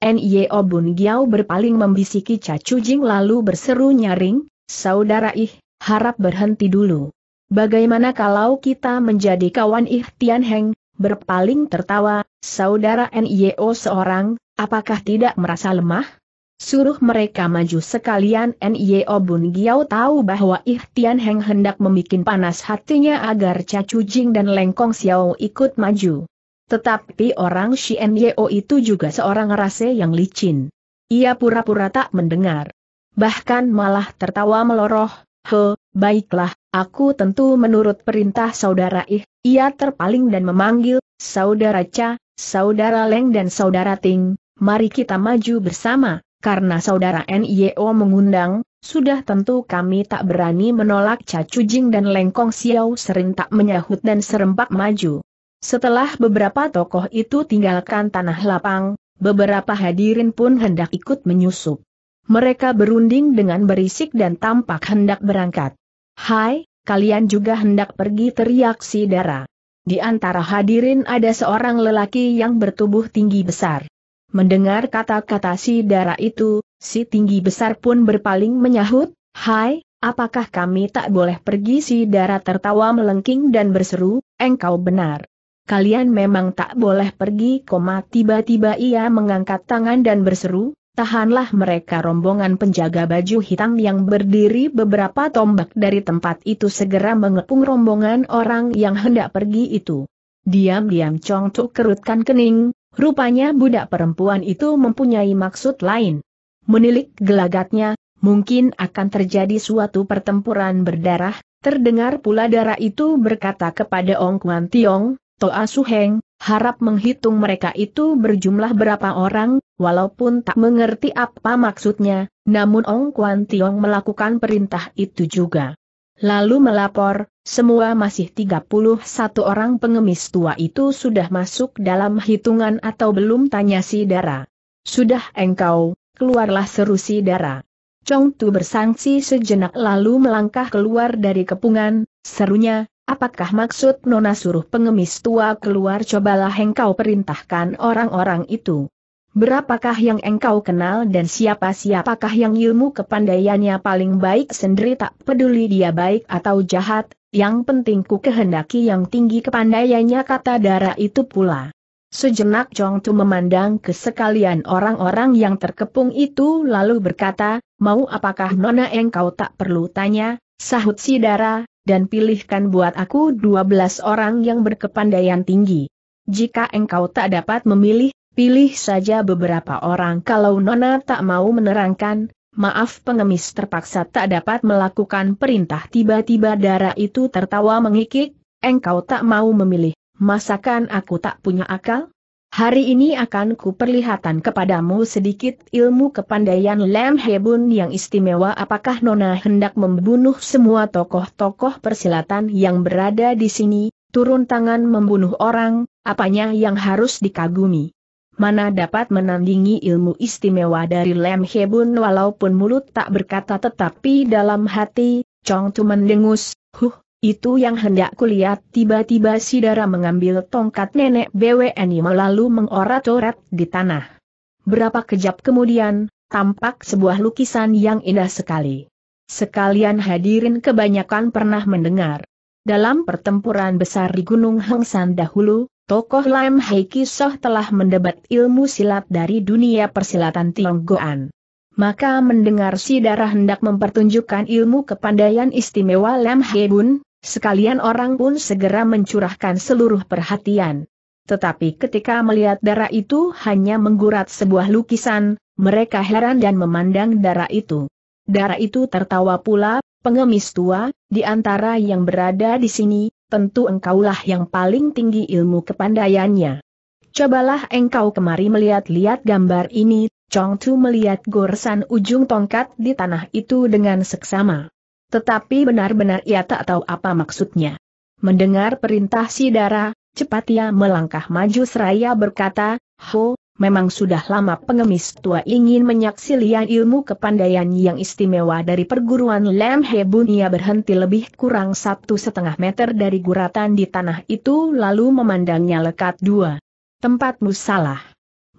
Nyo Bun Giao berpaling membisiki Cacu Jing lalu berseru nyaring, Saudara Ih, harap berhenti dulu. Bagaimana kalau kita menjadi kawan Ihtian Heng, berpaling tertawa, Saudara Nyo seorang, apakah tidak merasa lemah? Suruh mereka maju sekalian Nio Bun Giao tahu bahwa Ihtian Heng hendak memikin panas hatinya agar Cacu Jing dan Lengkong Xiao ikut maju. Tetapi orang Shien N.Y.O. itu juga seorang rase yang licin. Ia pura-pura tak mendengar. Bahkan malah tertawa meloroh, he, baiklah, aku tentu menurut perintah saudara Ih, ia terpaling dan memanggil, saudara Cha, saudara Leng dan saudara Ting, mari kita maju bersama karena saudara NIO mengundang, sudah tentu kami tak berani menolak Cacu Jing dan Lengkong Xiao serentak menyahut dan serempak maju. Setelah beberapa tokoh itu tinggalkan tanah lapang, beberapa hadirin pun hendak ikut menyusup. Mereka berunding dengan berisik dan tampak hendak berangkat. Hai, kalian juga hendak pergi teriak si darah. Di antara hadirin ada seorang lelaki yang bertubuh tinggi besar. Mendengar kata-kata si darah itu, si tinggi besar pun berpaling menyahut, Hai, apakah kami tak boleh pergi si darah tertawa melengking dan berseru, engkau benar. Kalian memang tak boleh pergi, tiba-tiba ia mengangkat tangan dan berseru, tahanlah mereka rombongan penjaga baju hitam yang berdiri beberapa tombak dari tempat itu segera mengepung rombongan orang yang hendak pergi itu. Diam-diam Chong tu kerutkan kening, Rupanya budak perempuan itu mempunyai maksud lain. Menilik gelagatnya, mungkin akan terjadi suatu pertempuran berdarah, terdengar pula darah itu berkata kepada Ong Kuan Tiong, Toa Suheng, harap menghitung mereka itu berjumlah berapa orang, walaupun tak mengerti apa maksudnya, namun Ong Kuan Tiong melakukan perintah itu juga. Lalu melapor, semua masih 31 orang pengemis tua itu sudah masuk dalam hitungan atau belum tanya si Dara. Sudah engkau, keluarlah seru si Dara. Chong Tu bersangsi sejenak lalu melangkah keluar dari kepungan, serunya, apakah maksud Nona suruh pengemis tua keluar cobalah engkau perintahkan orang-orang itu. Berapakah yang engkau kenal dan siapa-siapakah yang ilmu kepandaiannya paling baik sendiri tak peduli dia baik atau jahat, yang penting ku kehendaki yang tinggi kepandaiannya kata darah itu pula. Sejenak Chong Tu memandang ke sekalian orang-orang yang terkepung itu lalu berkata, mau apakah nona engkau tak perlu tanya, sahut si Dara, dan pilihkan buat aku 12 orang yang berkepandaian tinggi. Jika engkau tak dapat memilih, Pilih saja beberapa orang kalau Nona tak mau menerangkan, maaf pengemis terpaksa tak dapat melakukan perintah tiba-tiba darah itu tertawa mengikik, engkau tak mau memilih, masakan aku tak punya akal? Hari ini akan kuperlihatkan kepadamu sedikit ilmu kepandaian Lam Hebun yang istimewa apakah Nona hendak membunuh semua tokoh-tokoh persilatan yang berada di sini, turun tangan membunuh orang, apanya yang harus dikagumi mana dapat menandingi ilmu istimewa dari Lem Hebun walaupun mulut tak berkata tetapi dalam hati, Chong Tu mendengus, huh, itu yang hendak kulihat tiba-tiba si Dara mengambil tongkat nenek BWNI lalu mengorat-orat di tanah. Berapa kejap kemudian, tampak sebuah lukisan yang indah sekali. Sekalian hadirin kebanyakan pernah mendengar. Dalam pertempuran besar di Gunung Hengsan dahulu, Tokoh Lam Hei Kisoh telah mendebat ilmu silat dari dunia persilatan Tionggoan. Maka mendengar si darah hendak mempertunjukkan ilmu kepandaian istimewa Lam Hei Bun, sekalian orang pun segera mencurahkan seluruh perhatian. Tetapi ketika melihat darah itu hanya menggurat sebuah lukisan, mereka heran dan memandang darah itu. Darah itu tertawa pula, pengemis tua, di antara yang berada di sini, tentu engkaulah yang paling tinggi ilmu kepandaiannya. Cobalah engkau kemari melihat-lihat gambar ini, Chong Tu melihat goresan ujung tongkat di tanah itu dengan seksama. Tetapi benar-benar ia tak tahu apa maksudnya. Mendengar perintah si Dara, cepat ia melangkah maju seraya berkata, Ho, memang sudah lama pengemis tua ingin menyaksikan ilmu kepandaian yang istimewa dari perguruan Lam Hebunia berhenti lebih kurang satu setengah meter dari guratan di tanah itu lalu memandangnya lekat dua. Tempatmu salah.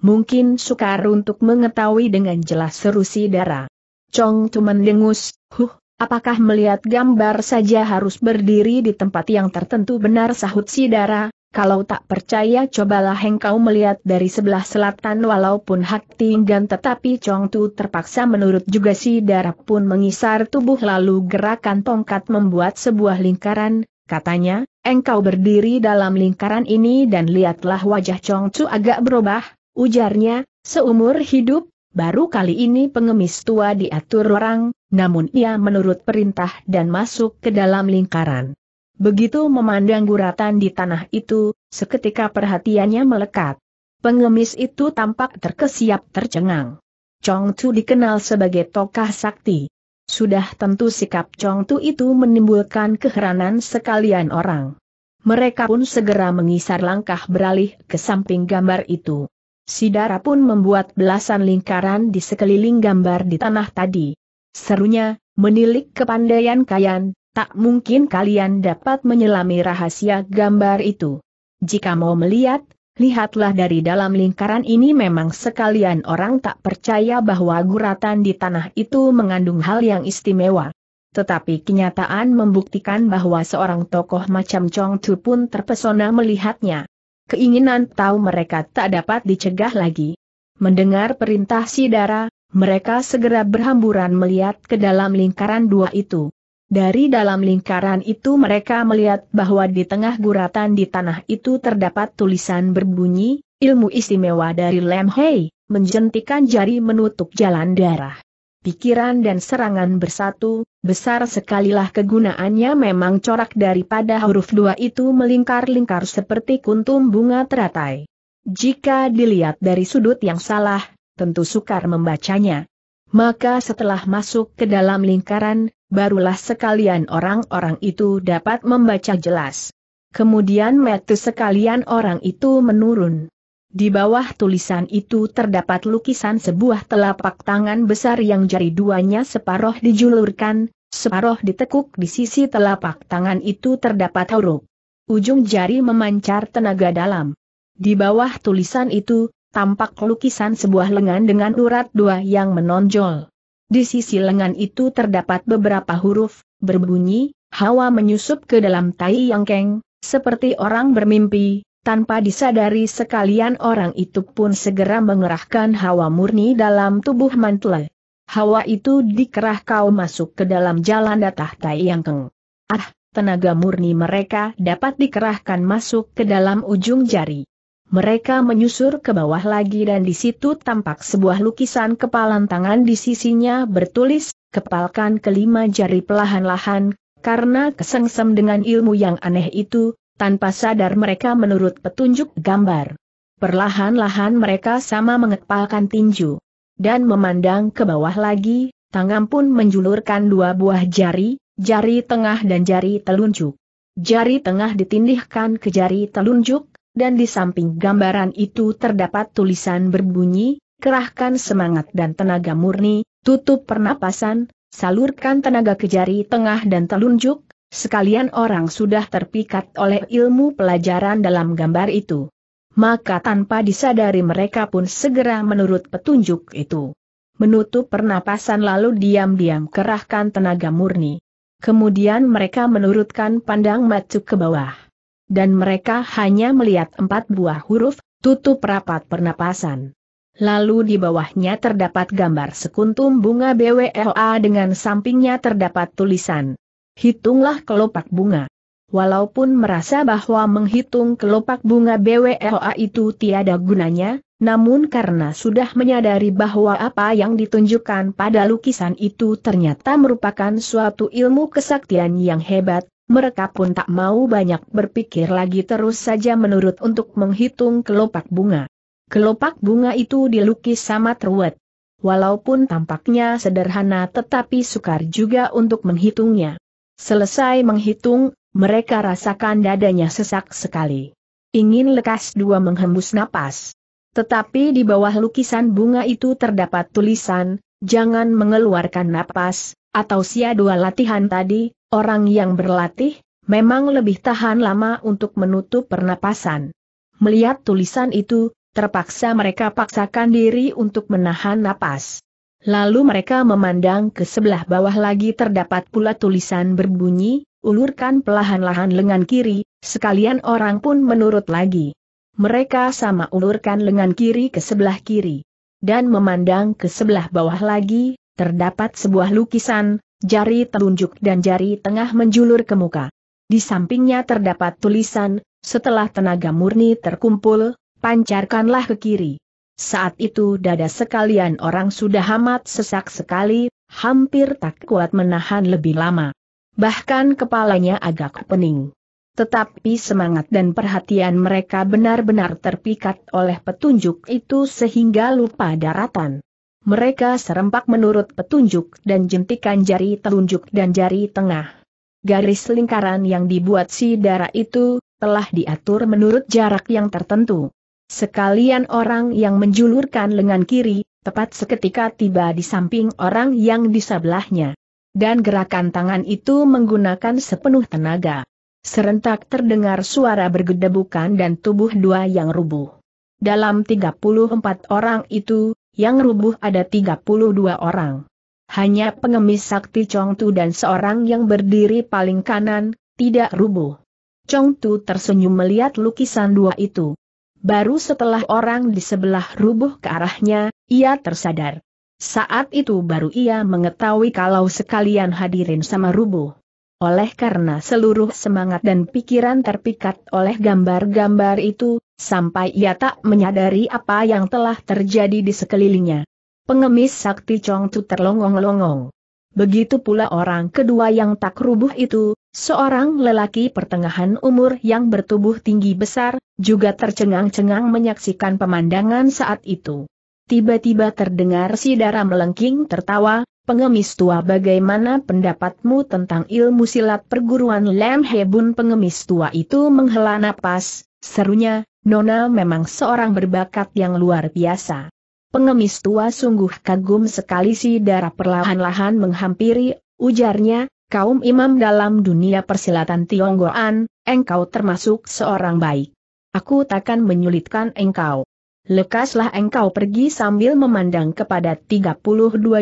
Mungkin sukar untuk mengetahui dengan jelas seru si darah. Chong tu mendengus. huh, apakah melihat gambar saja harus berdiri di tempat yang tertentu benar sahut si darah, kalau tak percaya cobalah engkau melihat dari sebelah selatan walaupun hak tinggan tetapi Chong Tu terpaksa menurut juga si darah pun mengisar tubuh lalu gerakan tongkat membuat sebuah lingkaran, katanya, engkau berdiri dalam lingkaran ini dan lihatlah wajah Chong Tu agak berubah, ujarnya, seumur hidup, baru kali ini pengemis tua diatur orang, namun ia menurut perintah dan masuk ke dalam lingkaran. Begitu memandang guratan di tanah itu, seketika perhatiannya melekat. Pengemis itu tampak terkesiap tercengang. Chong Tu dikenal sebagai tokah sakti. Sudah tentu sikap Chong Tu itu menimbulkan keheranan sekalian orang. Mereka pun segera mengisar langkah beralih ke samping gambar itu. Sidara pun membuat belasan lingkaran di sekeliling gambar di tanah tadi. Serunya, menilik kepandaian Kayan, Tak mungkin kalian dapat menyelami rahasia gambar itu. Jika mau melihat, lihatlah dari dalam lingkaran ini memang sekalian orang tak percaya bahwa guratan di tanah itu mengandung hal yang istimewa. Tetapi kenyataan membuktikan bahwa seorang tokoh macam Chong Tu pun terpesona melihatnya. Keinginan tahu mereka tak dapat dicegah lagi. Mendengar perintah Sidara, mereka segera berhamburan melihat ke dalam lingkaran dua itu. Dari dalam lingkaran itu mereka melihat bahwa di tengah guratan di tanah itu terdapat tulisan berbunyi, ilmu istimewa dari Lem Hei, menjentikan jari menutup jalan darah. Pikiran dan serangan bersatu, besar sekalilah kegunaannya memang corak daripada huruf dua itu melingkar-lingkar seperti kuntum bunga teratai. Jika dilihat dari sudut yang salah, tentu sukar membacanya. Maka setelah masuk ke dalam lingkaran, barulah sekalian orang-orang itu dapat membaca jelas. Kemudian metu sekalian orang itu menurun. Di bawah tulisan itu terdapat lukisan sebuah telapak tangan besar yang jari duanya separoh dijulurkan, separoh ditekuk di sisi telapak tangan itu terdapat huruf. Ujung jari memancar tenaga dalam. Di bawah tulisan itu, tampak lukisan sebuah lengan dengan urat dua yang menonjol. Di sisi lengan itu terdapat beberapa huruf, berbunyi, hawa menyusup ke dalam tai yang keng, seperti orang bermimpi, tanpa disadari sekalian orang itu pun segera mengerahkan hawa murni dalam tubuh mantle. Hawa itu dikerah kau masuk ke dalam jalan datah tai yang keng. Ah, tenaga murni mereka dapat dikerahkan masuk ke dalam ujung jari. Mereka menyusur ke bawah lagi dan di situ tampak sebuah lukisan kepalan tangan di sisinya bertulis, kepalkan kelima jari pelahan-lahan, karena kesengsem dengan ilmu yang aneh itu, tanpa sadar mereka menurut petunjuk gambar. Perlahan-lahan mereka sama mengepalkan tinju. Dan memandang ke bawah lagi, tangan pun menjulurkan dua buah jari, jari tengah dan jari telunjuk. Jari tengah ditindihkan ke jari telunjuk, dan di samping gambaran itu terdapat tulisan berbunyi, kerahkan semangat dan tenaga murni, tutup pernapasan, salurkan tenaga ke jari tengah dan telunjuk, sekalian orang sudah terpikat oleh ilmu pelajaran dalam gambar itu. Maka tanpa disadari mereka pun segera menurut petunjuk itu. Menutup pernapasan lalu diam-diam kerahkan tenaga murni. Kemudian mereka menurutkan pandang matu ke bawah dan mereka hanya melihat empat buah huruf, tutup rapat pernapasan. Lalu di bawahnya terdapat gambar sekuntum bunga BWLA dengan sampingnya terdapat tulisan. Hitunglah kelopak bunga. Walaupun merasa bahwa menghitung kelopak bunga BWLA itu tiada gunanya, namun karena sudah menyadari bahwa apa yang ditunjukkan pada lukisan itu ternyata merupakan suatu ilmu kesaktian yang hebat, mereka pun tak mau banyak berpikir lagi terus saja menurut untuk menghitung kelopak bunga. Kelopak bunga itu dilukis sama ruwet. Walaupun tampaknya sederhana tetapi sukar juga untuk menghitungnya. Selesai menghitung, mereka rasakan dadanya sesak sekali. Ingin lekas dua menghembus napas. Tetapi di bawah lukisan bunga itu terdapat tulisan, jangan mengeluarkan napas, atau sia dua latihan tadi, orang yang berlatih, memang lebih tahan lama untuk menutup pernapasan. Melihat tulisan itu, terpaksa mereka paksakan diri untuk menahan napas. Lalu mereka memandang ke sebelah bawah lagi terdapat pula tulisan berbunyi, ulurkan pelahan-lahan lengan kiri, sekalian orang pun menurut lagi. Mereka sama ulurkan lengan kiri ke sebelah kiri. Dan memandang ke sebelah bawah lagi, terdapat sebuah lukisan, jari telunjuk dan jari tengah menjulur ke muka. Di sampingnya terdapat tulisan, setelah tenaga murni terkumpul, pancarkanlah ke kiri. Saat itu dada sekalian orang sudah amat sesak sekali, hampir tak kuat menahan lebih lama. Bahkan kepalanya agak pening. Tetapi semangat dan perhatian mereka benar-benar terpikat oleh petunjuk itu sehingga lupa daratan. Mereka serempak menurut petunjuk dan jentikan jari telunjuk dan jari tengah. Garis lingkaran yang dibuat si darah itu, telah diatur menurut jarak yang tertentu. Sekalian orang yang menjulurkan lengan kiri, tepat seketika tiba di samping orang yang di sebelahnya. Dan gerakan tangan itu menggunakan sepenuh tenaga. Serentak terdengar suara bergedebukan dan tubuh dua yang rubuh. Dalam 34 orang itu, yang rubuh ada 32 orang. Hanya pengemis sakti Chong Tu dan seorang yang berdiri paling kanan, tidak rubuh. Chong Tu tersenyum melihat lukisan dua itu. Baru setelah orang di sebelah rubuh ke arahnya, ia tersadar. Saat itu baru ia mengetahui kalau sekalian hadirin sama rubuh. Oleh karena seluruh semangat dan pikiran terpikat oleh gambar-gambar itu, sampai ia tak menyadari apa yang telah terjadi di sekelilingnya. Pengemis sakti Chong Tu terlongong-longong. Begitu pula orang kedua yang tak rubuh itu, seorang lelaki pertengahan umur yang bertubuh tinggi besar, juga tercengang-cengang menyaksikan pemandangan saat itu. Tiba-tiba terdengar si darah melengking tertawa, Pengemis tua bagaimana pendapatmu tentang ilmu silat perguruan Lam Hebun pengemis tua itu menghela napas, serunya, Nona memang seorang berbakat yang luar biasa. Pengemis tua sungguh kagum sekali si darah perlahan-lahan menghampiri, ujarnya, kaum imam dalam dunia persilatan Tionggoan, engkau termasuk seorang baik. Aku takkan menyulitkan engkau lekaslah engkau pergi sambil memandang kepada 32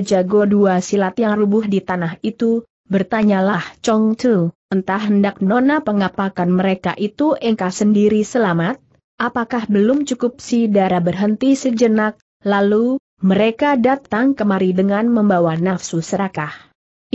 jago dua silat yang rubuh di tanah itu, bertanyalah Chong Tu, entah hendak nona pengapakan mereka itu engkau sendiri selamat, apakah belum cukup si darah berhenti sejenak, lalu, mereka datang kemari dengan membawa nafsu serakah.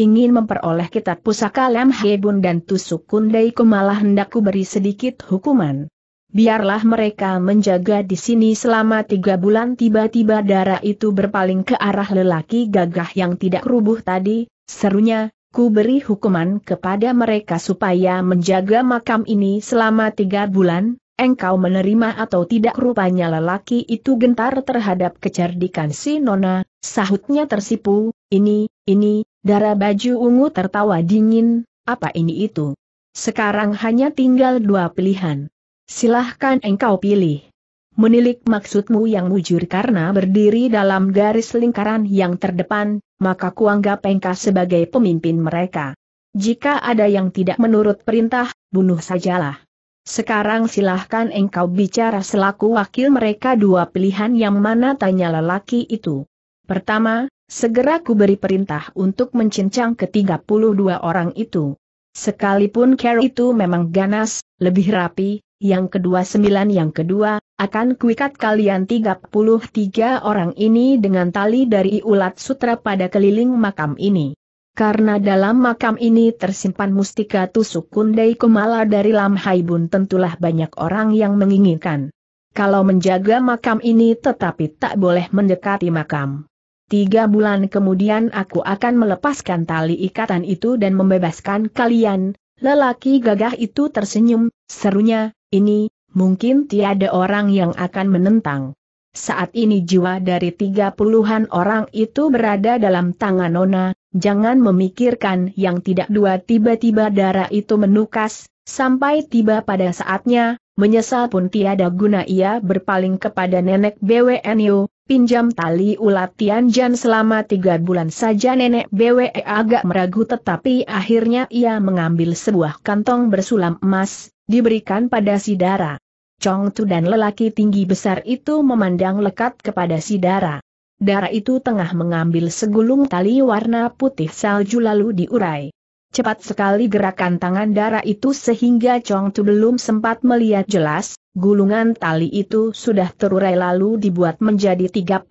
Ingin memperoleh kitab pusaka Lam Hebun dan tusuk kundai malah hendakku beri sedikit hukuman biarlah mereka menjaga di sini selama tiga bulan tiba-tiba darah itu berpaling ke arah lelaki gagah yang tidak rubuh tadi, serunya, ku beri hukuman kepada mereka supaya menjaga makam ini selama tiga bulan, engkau menerima atau tidak rupanya lelaki itu gentar terhadap kecerdikan si Nona, sahutnya tersipu, ini, ini, darah baju ungu tertawa dingin, apa ini itu? Sekarang hanya tinggal dua pilihan Silahkan engkau pilih. Menilik maksudmu yang mujur karena berdiri dalam garis lingkaran yang terdepan, maka kuanggap engkau sebagai pemimpin mereka. Jika ada yang tidak menurut perintah, bunuh sajalah. Sekarang silahkan engkau bicara selaku wakil mereka dua pilihan yang mana tanya lelaki itu. Pertama, segera ku beri perintah untuk mencincang ke-32 orang itu. Sekalipun Carol itu memang ganas, lebih rapi, yang kedua sembilan yang kedua, akan kuikat kalian tiga puluh tiga orang ini dengan tali dari ulat sutra pada keliling makam ini. Karena dalam makam ini tersimpan mustika tusuk kundai kumala dari Lam Haibun tentulah banyak orang yang menginginkan. Kalau menjaga makam ini tetapi tak boleh mendekati makam. Tiga bulan kemudian aku akan melepaskan tali ikatan itu dan membebaskan kalian. Lelaki gagah itu tersenyum, serunya, ini, mungkin tiada orang yang akan menentang. Saat ini jiwa dari tiga puluhan orang itu berada dalam tangan Nona, jangan memikirkan yang tidak dua tiba-tiba darah itu menukas, sampai tiba pada saatnya, menyesal pun tiada guna ia berpaling kepada nenek BWNU, pinjam tali ulat Tianjan selama tiga bulan saja nenek BWE agak meragu tetapi akhirnya ia mengambil sebuah kantong bersulam emas, diberikan pada Sidara. Chong Tu dan lelaki tinggi besar itu memandang lekat kepada Sidara. Dara itu tengah mengambil segulung tali warna putih salju lalu diurai. Cepat sekali gerakan tangan Dara itu sehingga Chong Tu belum sempat melihat jelas, gulungan tali itu sudah terurai lalu dibuat menjadi 33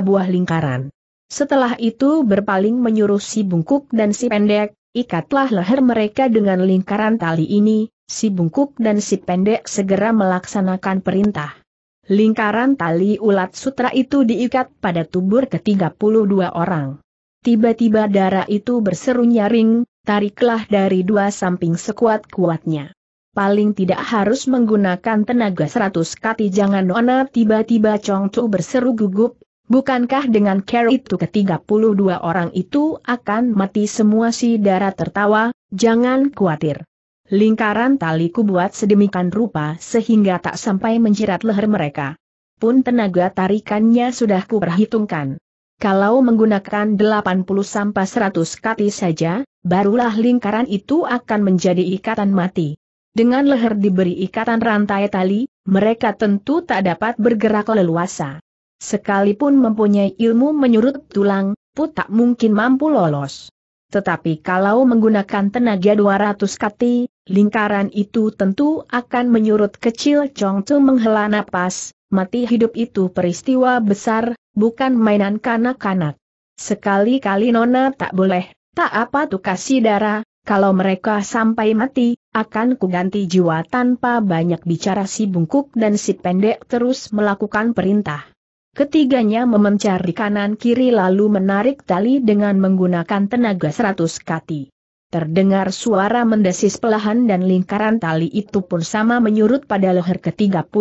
buah lingkaran. Setelah itu berpaling menyuruh si bungkuk dan si pendek, ikatlah leher mereka dengan lingkaran tali ini, si bungkuk dan si pendek segera melaksanakan perintah. Lingkaran tali ulat sutra itu diikat pada tubuh ke-32 orang. Tiba-tiba darah itu berseru nyaring, tariklah dari dua samping sekuat-kuatnya. Paling tidak harus menggunakan tenaga seratus kati jangan nona tiba-tiba Congcu berseru gugup, bukankah dengan care itu ke-32 orang itu akan mati semua si darah tertawa, jangan khawatir. Lingkaran tali buat sedemikian rupa sehingga tak sampai menjerat leher mereka. Pun tenaga tarikannya sudah ku perhitungkan. Kalau menggunakan 80-100 kati saja, barulah lingkaran itu akan menjadi ikatan mati. Dengan leher diberi ikatan rantai tali, mereka tentu tak dapat bergerak leluasa. Sekalipun mempunyai ilmu menyurut tulang, pun tak mungkin mampu lolos. Tetapi kalau menggunakan tenaga 200 kati, Lingkaran itu tentu akan menyurut kecil Chong Tu menghela napas, mati hidup itu peristiwa besar, bukan mainan kanak-kanak. Sekali-kali Nona tak boleh, tak apa tuh kasih darah, kalau mereka sampai mati, akan kuganti jiwa tanpa banyak bicara si bungkuk dan si pendek terus melakukan perintah. Ketiganya memencar di kanan kiri lalu menarik tali dengan menggunakan tenaga seratus kati. Terdengar suara mendesis pelahan dan lingkaran tali itu pun sama menyurut pada leher ke-32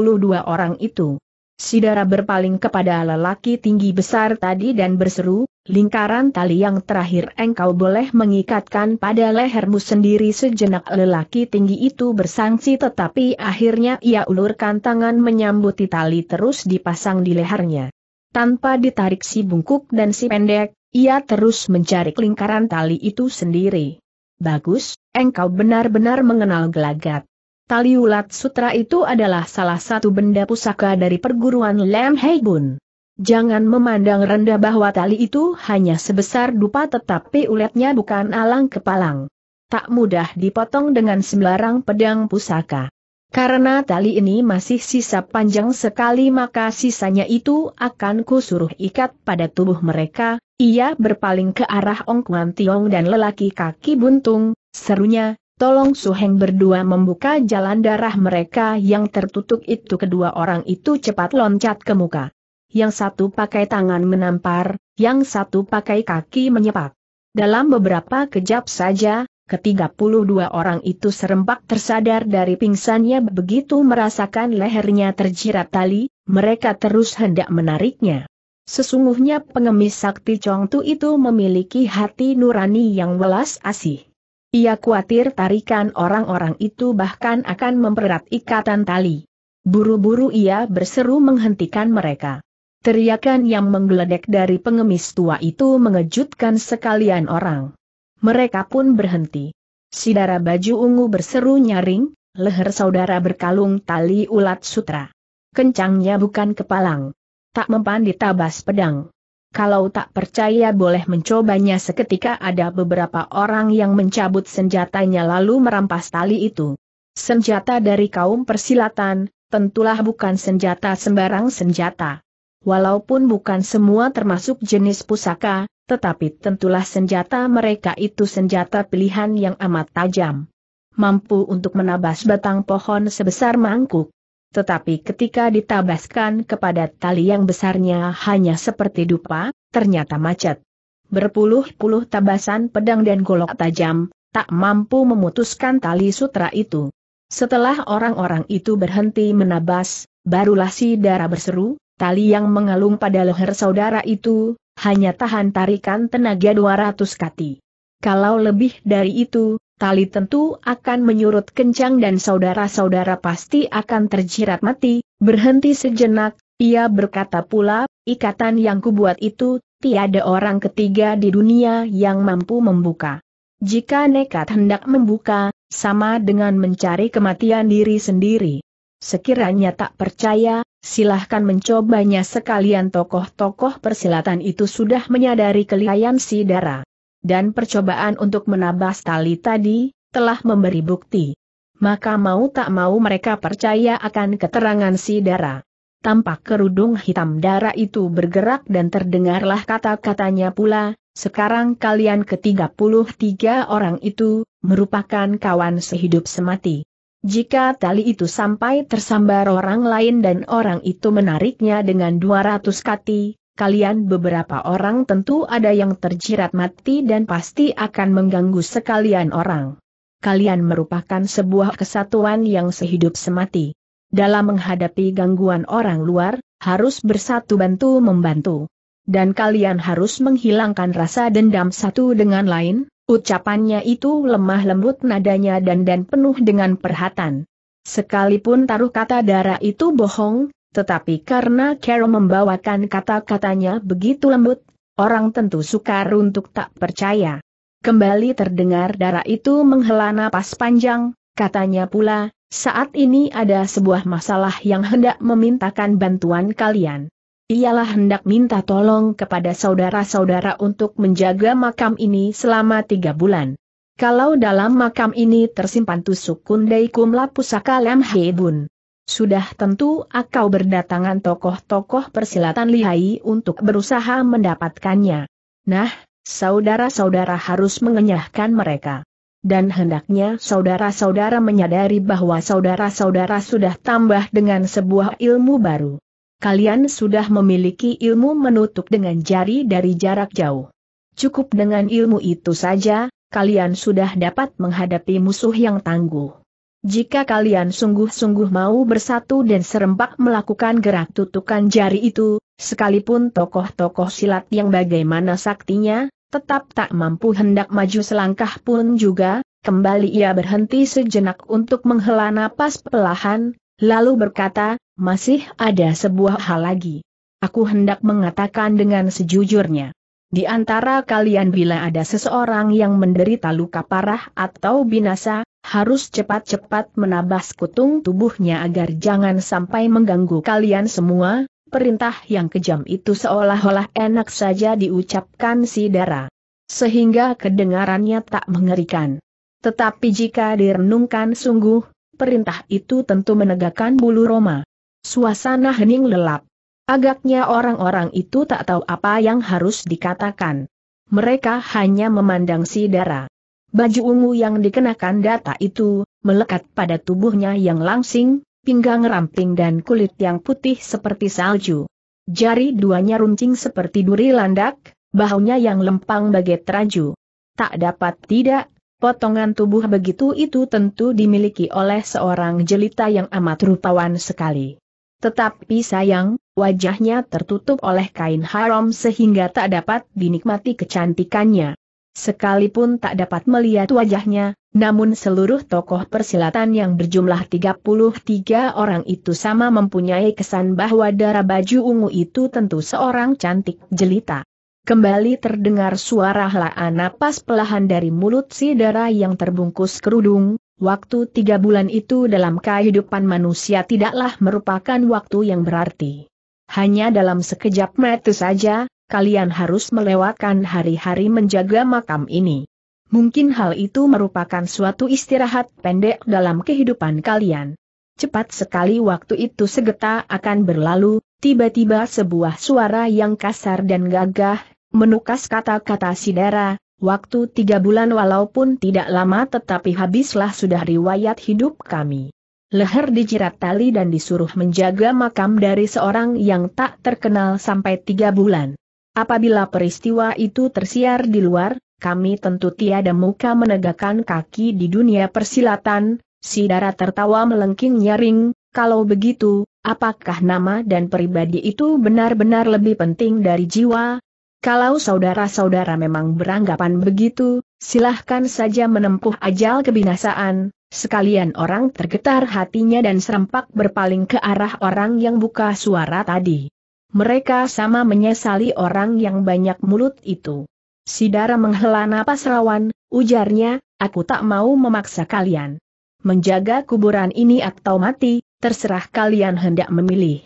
orang itu. Sidara berpaling kepada lelaki tinggi besar tadi dan berseru, lingkaran tali yang terakhir engkau boleh mengikatkan pada lehermu sendiri sejenak lelaki tinggi itu bersangsi tetapi akhirnya ia ulurkan tangan menyambut tali terus dipasang di lehernya. Tanpa ditarik si bungkuk dan si pendek, ia terus mencari lingkaran tali itu sendiri. Bagus, engkau benar-benar mengenal gelagat. Tali ulat sutra itu adalah salah satu benda pusaka dari perguruan Lam Bun. Jangan memandang rendah bahwa tali itu hanya sebesar dupa tetapi ulatnya bukan alang kepalang. Tak mudah dipotong dengan sembarang pedang pusaka. Karena tali ini masih sisa panjang sekali maka sisanya itu akan kusuruh ikat pada tubuh mereka, ia berpaling ke arah Ong Kuan Tiong dan lelaki kaki buntung, serunya, tolong Su Heng berdua membuka jalan darah mereka yang tertutup itu kedua orang itu cepat loncat ke muka. Yang satu pakai tangan menampar, yang satu pakai kaki menyepak. Dalam beberapa kejap saja, ketiga puluh dua orang itu serempak tersadar dari pingsannya begitu merasakan lehernya terjerat tali, mereka terus hendak menariknya. Sesungguhnya pengemis sakti Chong tu itu memiliki hati nurani yang welas asih. Ia khawatir tarikan orang-orang itu bahkan akan mempererat ikatan tali. Buru-buru ia berseru menghentikan mereka. Teriakan yang menggeledek dari pengemis tua itu mengejutkan sekalian orang. Mereka pun berhenti. Sidara baju ungu berseru nyaring, leher saudara berkalung tali ulat sutra. Kencangnya bukan kepalang tak mempan ditabas pedang. Kalau tak percaya boleh mencobanya seketika ada beberapa orang yang mencabut senjatanya lalu merampas tali itu. Senjata dari kaum persilatan, tentulah bukan senjata sembarang senjata. Walaupun bukan semua termasuk jenis pusaka, tetapi tentulah senjata mereka itu senjata pilihan yang amat tajam. Mampu untuk menabas batang pohon sebesar mangkuk tetapi ketika ditabaskan kepada tali yang besarnya hanya seperti dupa, ternyata macet. Berpuluh-puluh tabasan pedang dan golok tajam, tak mampu memutuskan tali sutra itu. Setelah orang-orang itu berhenti menabas, barulah si darah berseru, tali yang mengalung pada leher saudara itu, hanya tahan tarikan tenaga 200 kati. Kalau lebih dari itu, tali tentu akan menyurut kencang dan saudara-saudara pasti akan terjirat mati, berhenti sejenak, ia berkata pula, ikatan yang kubuat itu, tiada orang ketiga di dunia yang mampu membuka. Jika nekat hendak membuka, sama dengan mencari kematian diri sendiri. Sekiranya tak percaya, silahkan mencobanya sekalian tokoh-tokoh persilatan itu sudah menyadari kelihayan si darah dan percobaan untuk menabas tali tadi, telah memberi bukti. Maka mau tak mau mereka percaya akan keterangan si Dara. Tampak kerudung hitam Dara itu bergerak dan terdengarlah kata-katanya pula, sekarang kalian ke-33 orang itu, merupakan kawan sehidup semati. Jika tali itu sampai tersambar orang lain dan orang itu menariknya dengan 200 kati, kalian beberapa orang tentu ada yang terjerat mati dan pasti akan mengganggu sekalian orang. Kalian merupakan sebuah kesatuan yang sehidup semati. Dalam menghadapi gangguan orang luar, harus bersatu bantu membantu. Dan kalian harus menghilangkan rasa dendam satu dengan lain, ucapannya itu lemah lembut nadanya dan dan penuh dengan perhatan. Sekalipun taruh kata darah itu bohong, tetapi karena Carol membawakan kata-katanya begitu lembut, orang tentu sukar untuk tak percaya. Kembali terdengar darah itu menghela napas panjang, katanya pula, saat ini ada sebuah masalah yang hendak memintakan bantuan kalian. Ialah hendak minta tolong kepada saudara-saudara untuk menjaga makam ini selama tiga bulan. Kalau dalam makam ini tersimpan tusuk kundai kumla pusaka Lemhe Bun. Sudah tentu akau berdatangan tokoh-tokoh persilatan lihai untuk berusaha mendapatkannya. Nah, saudara-saudara harus mengenyahkan mereka. Dan hendaknya saudara-saudara menyadari bahwa saudara-saudara sudah tambah dengan sebuah ilmu baru. Kalian sudah memiliki ilmu menutup dengan jari dari jarak jauh. Cukup dengan ilmu itu saja, kalian sudah dapat menghadapi musuh yang tangguh. Jika kalian sungguh-sungguh mau bersatu dan serempak melakukan gerak tutukan jari itu, sekalipun tokoh-tokoh silat yang bagaimana saktinya, tetap tak mampu hendak maju selangkah pun juga, kembali ia berhenti sejenak untuk menghela napas pelahan, lalu berkata, masih ada sebuah hal lagi. Aku hendak mengatakan dengan sejujurnya. Di antara kalian bila ada seseorang yang menderita luka parah atau binasa, harus cepat-cepat menabah sekutung tubuhnya agar jangan sampai mengganggu kalian semua, perintah yang kejam itu seolah-olah enak saja diucapkan si Dara. Sehingga kedengarannya tak mengerikan. Tetapi jika direnungkan sungguh, perintah itu tentu menegakkan bulu Roma. Suasana hening lelap. Agaknya orang-orang itu tak tahu apa yang harus dikatakan. Mereka hanya memandang si darah. Baju ungu yang dikenakan data itu, melekat pada tubuhnya yang langsing, pinggang ramping dan kulit yang putih seperti salju. Jari duanya runcing seperti duri landak, bahunya yang lempang bagai teraju. Tak dapat tidak, potongan tubuh begitu itu tentu dimiliki oleh seorang jelita yang amat rupawan sekali. Tetapi sayang, Wajahnya tertutup oleh kain haram sehingga tak dapat dinikmati kecantikannya. Sekalipun tak dapat melihat wajahnya, namun seluruh tokoh persilatan yang berjumlah 33 orang itu sama mempunyai kesan bahwa darah baju ungu itu tentu seorang cantik jelita. Kembali terdengar suara helaan napas pelahan dari mulut si darah yang terbungkus kerudung, waktu tiga bulan itu dalam kehidupan manusia tidaklah merupakan waktu yang berarti. Hanya dalam sekejap mata saja, kalian harus melewatkan hari-hari menjaga makam ini. Mungkin hal itu merupakan suatu istirahat pendek dalam kehidupan kalian. Cepat sekali waktu itu segeta akan berlalu, tiba-tiba sebuah suara yang kasar dan gagah, menukas kata-kata sidera, waktu tiga bulan walaupun tidak lama tetapi habislah sudah riwayat hidup kami leher dijerat tali dan disuruh menjaga makam dari seorang yang tak terkenal sampai tiga bulan. Apabila peristiwa itu tersiar di luar, kami tentu tiada muka menegakkan kaki di dunia persilatan, si darah tertawa melengking nyaring, kalau begitu, apakah nama dan pribadi itu benar-benar lebih penting dari jiwa, kalau saudara-saudara memang beranggapan begitu, silahkan saja menempuh ajal kebinasaan, sekalian orang tergetar hatinya dan serempak berpaling ke arah orang yang buka suara tadi. Mereka sama menyesali orang yang banyak mulut itu. Sidara menghela napas rawan, ujarnya, aku tak mau memaksa kalian. Menjaga kuburan ini atau mati, terserah kalian hendak memilih.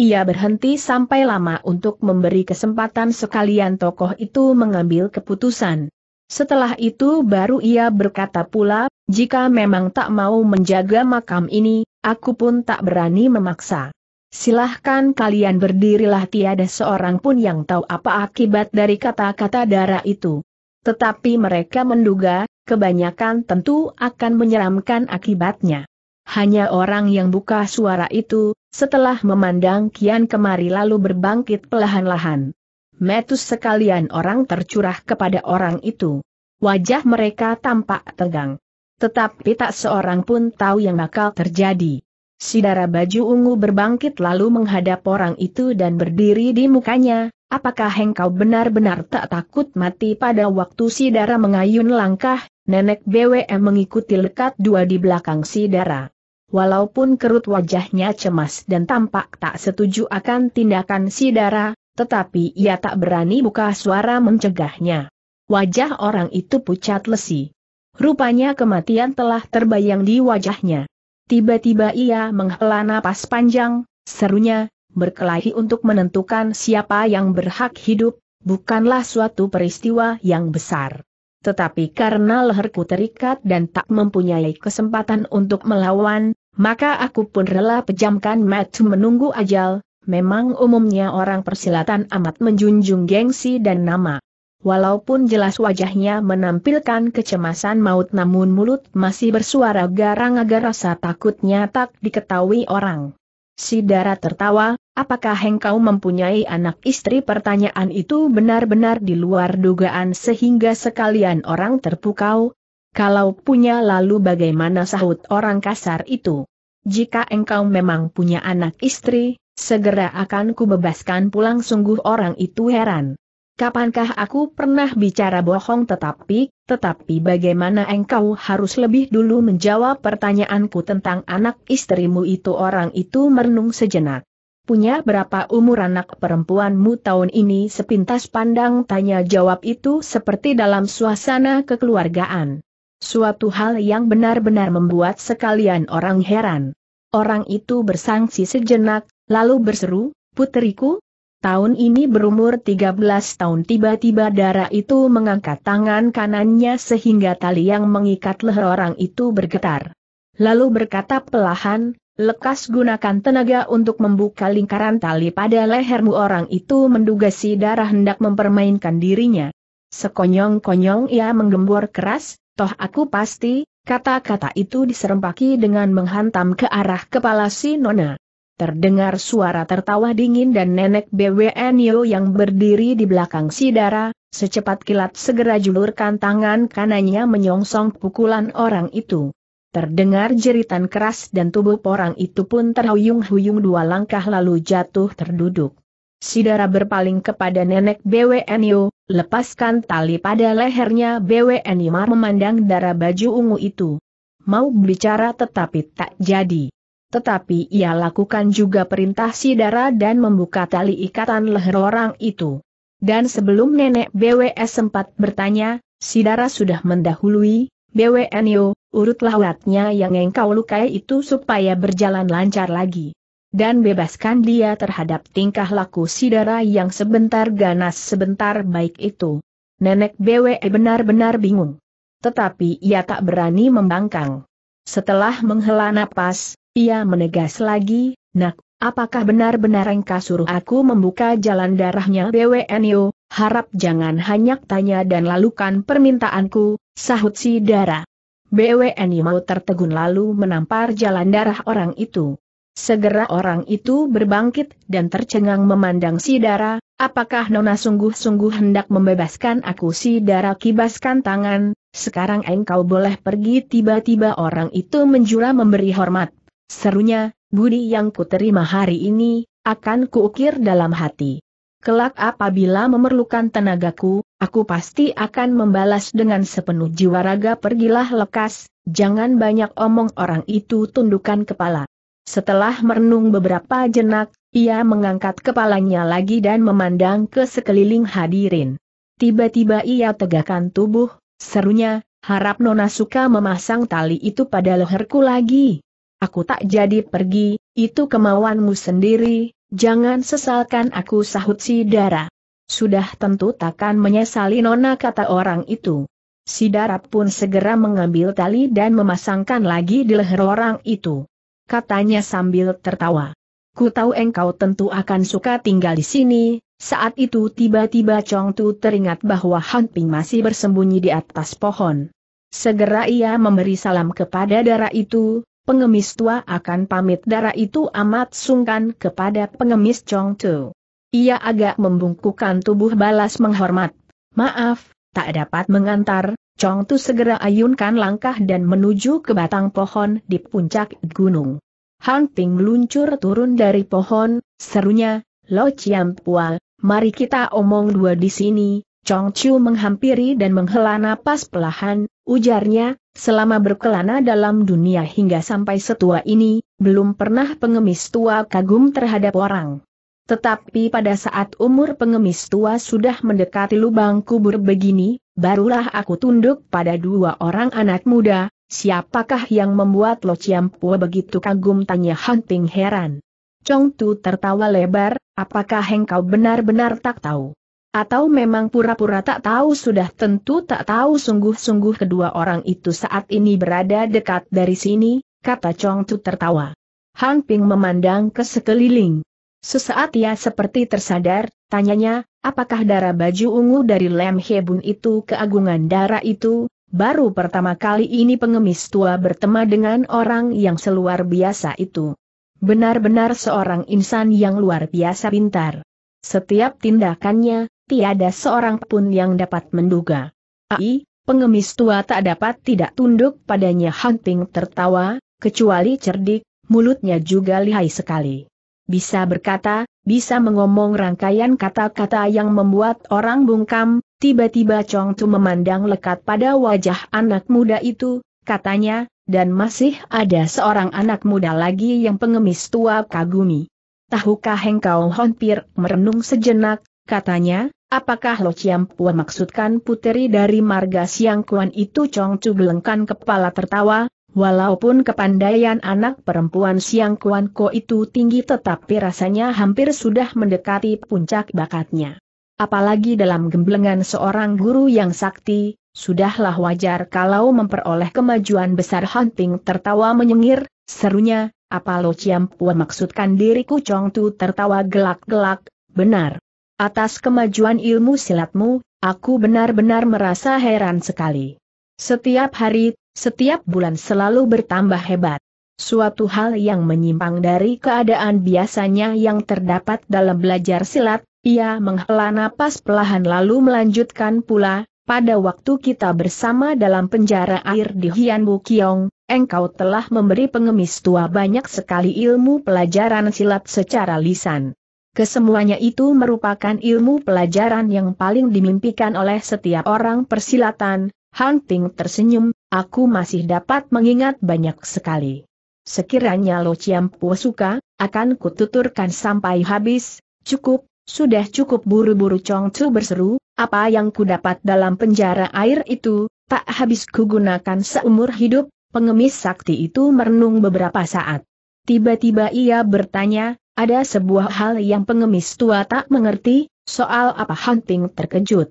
Ia berhenti sampai lama untuk memberi kesempatan sekalian tokoh itu mengambil keputusan. Setelah itu baru ia berkata pula, jika memang tak mau menjaga makam ini, aku pun tak berani memaksa. Silahkan kalian berdirilah tiada seorang pun yang tahu apa akibat dari kata-kata darah itu. Tetapi mereka menduga, kebanyakan tentu akan menyeramkan akibatnya. Hanya orang yang buka suara itu, setelah memandang Kian kemari lalu berbangkit perlahan-lahan. Metus sekalian orang tercurah kepada orang itu. Wajah mereka tampak tegang. Tetapi tak seorang pun tahu yang bakal terjadi. Sidara baju ungu berbangkit lalu menghadap orang itu dan berdiri di mukanya, apakah engkau benar-benar tak takut mati pada waktu Sidara mengayun langkah, Nenek BWM mengikuti lekat dua di belakang si Dara. Walaupun kerut wajahnya cemas dan tampak tak setuju akan tindakan si Dara, tetapi ia tak berani buka suara mencegahnya. Wajah orang itu pucat lesi. Rupanya kematian telah terbayang di wajahnya. Tiba-tiba ia menghela napas panjang, serunya, berkelahi untuk menentukan siapa yang berhak hidup, bukanlah suatu peristiwa yang besar tetapi karena leherku terikat dan tak mempunyai kesempatan untuk melawan, maka aku pun rela pejamkan mata menunggu ajal, memang umumnya orang persilatan amat menjunjung gengsi dan nama. Walaupun jelas wajahnya menampilkan kecemasan maut namun mulut masih bersuara garang agar rasa takutnya tak diketahui orang. Si Dara tertawa, apakah engkau mempunyai anak istri? Pertanyaan itu benar-benar di luar dugaan sehingga sekalian orang terpukau. Kalau punya lalu bagaimana sahut orang kasar itu? Jika engkau memang punya anak istri, segera akan kubebaskan pulang sungguh orang itu heran. Kapankah aku pernah bicara bohong tetapi, tetapi bagaimana engkau harus lebih dulu menjawab pertanyaanku tentang anak istrimu itu orang itu merenung sejenak. Punya berapa umur anak perempuanmu tahun ini sepintas pandang tanya jawab itu seperti dalam suasana kekeluargaan. Suatu hal yang benar-benar membuat sekalian orang heran. Orang itu bersangsi sejenak, lalu berseru, Puteriku, tahun ini berumur 13 tahun tiba-tiba darah itu mengangkat tangan kanannya sehingga tali yang mengikat leher orang itu bergetar. Lalu berkata pelahan, lekas gunakan tenaga untuk membuka lingkaran tali pada lehermu orang itu menduga si darah hendak mempermainkan dirinya. Sekonyong-konyong ia menggembor keras, toh aku pasti, kata-kata itu diserempaki dengan menghantam ke arah kepala si Nona. Terdengar suara tertawa dingin dan nenek BWNIO yang berdiri di belakang Sidara, secepat kilat segera julurkan tangan kanannya menyongsong pukulan orang itu. Terdengar jeritan keras dan tubuh orang itu pun terhuyung-huyung dua langkah lalu jatuh terduduk. Sidara berpaling kepada nenek BWNIO, lepaskan tali pada lehernya BWNIO memandang darah baju ungu itu. Mau bicara tetapi tak jadi tetapi ia lakukan juga perintah Sidara dan membuka tali ikatan leher orang itu. Dan sebelum nenek BWS sempat bertanya, Sidara sudah mendahului, BWNyo, urutlah lawatnya yang engkau lukai itu supaya berjalan lancar lagi. Dan bebaskan dia terhadap tingkah laku Sidara yang sebentar ganas sebentar baik itu. Nenek BWE benar-benar bingung. Tetapi ia tak berani membangkang. Setelah menghela napas, ia menegas lagi, nak, apakah benar-benar engkau suruh aku membuka jalan darahnya BWNU, harap jangan hanya tanya dan lalukan permintaanku, sahut si darah. BWNU mau tertegun lalu menampar jalan darah orang itu. Segera orang itu berbangkit dan tercengang memandang si Dara, apakah Nona sungguh-sungguh hendak membebaskan aku si Dara kibaskan tangan, sekarang engkau boleh pergi tiba-tiba orang itu menjura memberi hormat Serunya, budi yang kuterima hari ini, akan kuukir dalam hati. Kelak apabila memerlukan tenagaku, aku pasti akan membalas dengan sepenuh jiwa raga pergilah lekas, jangan banyak omong orang itu tundukkan kepala. Setelah merenung beberapa jenak, ia mengangkat kepalanya lagi dan memandang ke sekeliling hadirin. Tiba-tiba ia tegakkan tubuh, serunya, harap Nona Suka memasang tali itu pada leherku lagi. Aku tak jadi pergi, itu kemauanmu sendiri, jangan sesalkan aku sahut si Dara. Sudah tentu takkan menyesali nona kata orang itu. Si Dara pun segera mengambil tali dan memasangkan lagi di leher orang itu. Katanya sambil tertawa. Ku tahu engkau tentu akan suka tinggal di sini, saat itu tiba-tiba Chong Tu teringat bahwa Han Ping masih bersembunyi di atas pohon. Segera ia memberi salam kepada Dara itu, pengemis tua akan pamit darah itu amat sungkan kepada pengemis Chong Tu. Ia agak membungkukkan tubuh balas menghormat. Maaf, tak dapat mengantar, Chong Tu segera ayunkan langkah dan menuju ke batang pohon di puncak gunung. Han Ting meluncur turun dari pohon, serunya, Lo Chiam Pual, mari kita omong dua di sini, Chong Chu menghampiri dan menghela napas pelahan, ujarnya, Selama berkelana dalam dunia hingga sampai setua ini, belum pernah pengemis tua kagum terhadap orang. Tetapi pada saat umur pengemis tua sudah mendekati lubang kubur begini, barulah aku tunduk pada dua orang anak muda, siapakah yang membuat Lo Ciampua begitu kagum tanya Hunting heran. Chong Tu tertawa lebar, apakah engkau benar-benar tak tahu? Atau memang pura-pura tak tahu sudah tentu tak tahu sungguh-sungguh kedua orang itu saat ini berada dekat dari sini, kata Chong Tu tertawa. Han Ping memandang ke sekeliling. Sesaat ia seperti tersadar, tanyanya, apakah darah baju ungu dari Lem bun itu keagungan darah itu, Baru pertama kali ini pengemis tua bertema dengan orang yang seluar biasa itu. Benar-benar seorang insan yang luar biasa pintar. Setiap tindakannya, tiada seorang pun yang dapat menduga. Ai, pengemis tua tak dapat tidak tunduk padanya hunting tertawa, kecuali cerdik, mulutnya juga lihai sekali. Bisa berkata, bisa mengomong rangkaian kata-kata yang membuat orang bungkam, tiba-tiba Chong Tu memandang lekat pada wajah anak muda itu, katanya, dan masih ada seorang anak muda lagi yang pengemis tua kagumi. Tahukah engkau hampir merenung sejenak, katanya, Apakah Lo Chiam Puan maksudkan puteri dari marga Siang Kuan itu Chong Chu gelengkan kepala tertawa, walaupun kepandaian anak perempuan Siang Kuan Ko itu tinggi tetapi rasanya hampir sudah mendekati puncak bakatnya. Apalagi dalam gemblengan seorang guru yang sakti, sudahlah wajar kalau memperoleh kemajuan besar Hunting tertawa menyengir, serunya, apa Lo Chiam Puan maksudkan diriku Chong Tu tertawa gelak-gelak, benar. Atas kemajuan ilmu silatmu, aku benar-benar merasa heran sekali. Setiap hari, setiap bulan selalu bertambah hebat. Suatu hal yang menyimpang dari keadaan biasanya yang terdapat dalam belajar silat, ia menghela napas pelahan lalu melanjutkan pula, pada waktu kita bersama dalam penjara air di Hian Kiong, engkau telah memberi pengemis tua banyak sekali ilmu pelajaran silat secara lisan. Kesemuanya itu merupakan ilmu pelajaran yang paling dimimpikan oleh setiap orang persilatan, Hunting tersenyum, aku masih dapat mengingat banyak sekali. Sekiranya Lo Chiampu suka, akan kututurkan sampai habis, cukup, sudah cukup buru-buru Chong Chu berseru, apa yang kudapat dalam penjara air itu, tak habis kugunakan seumur hidup, pengemis sakti itu merenung beberapa saat. Tiba-tiba ia bertanya, ada sebuah hal yang pengemis tua tak mengerti, soal apa Hunting terkejut.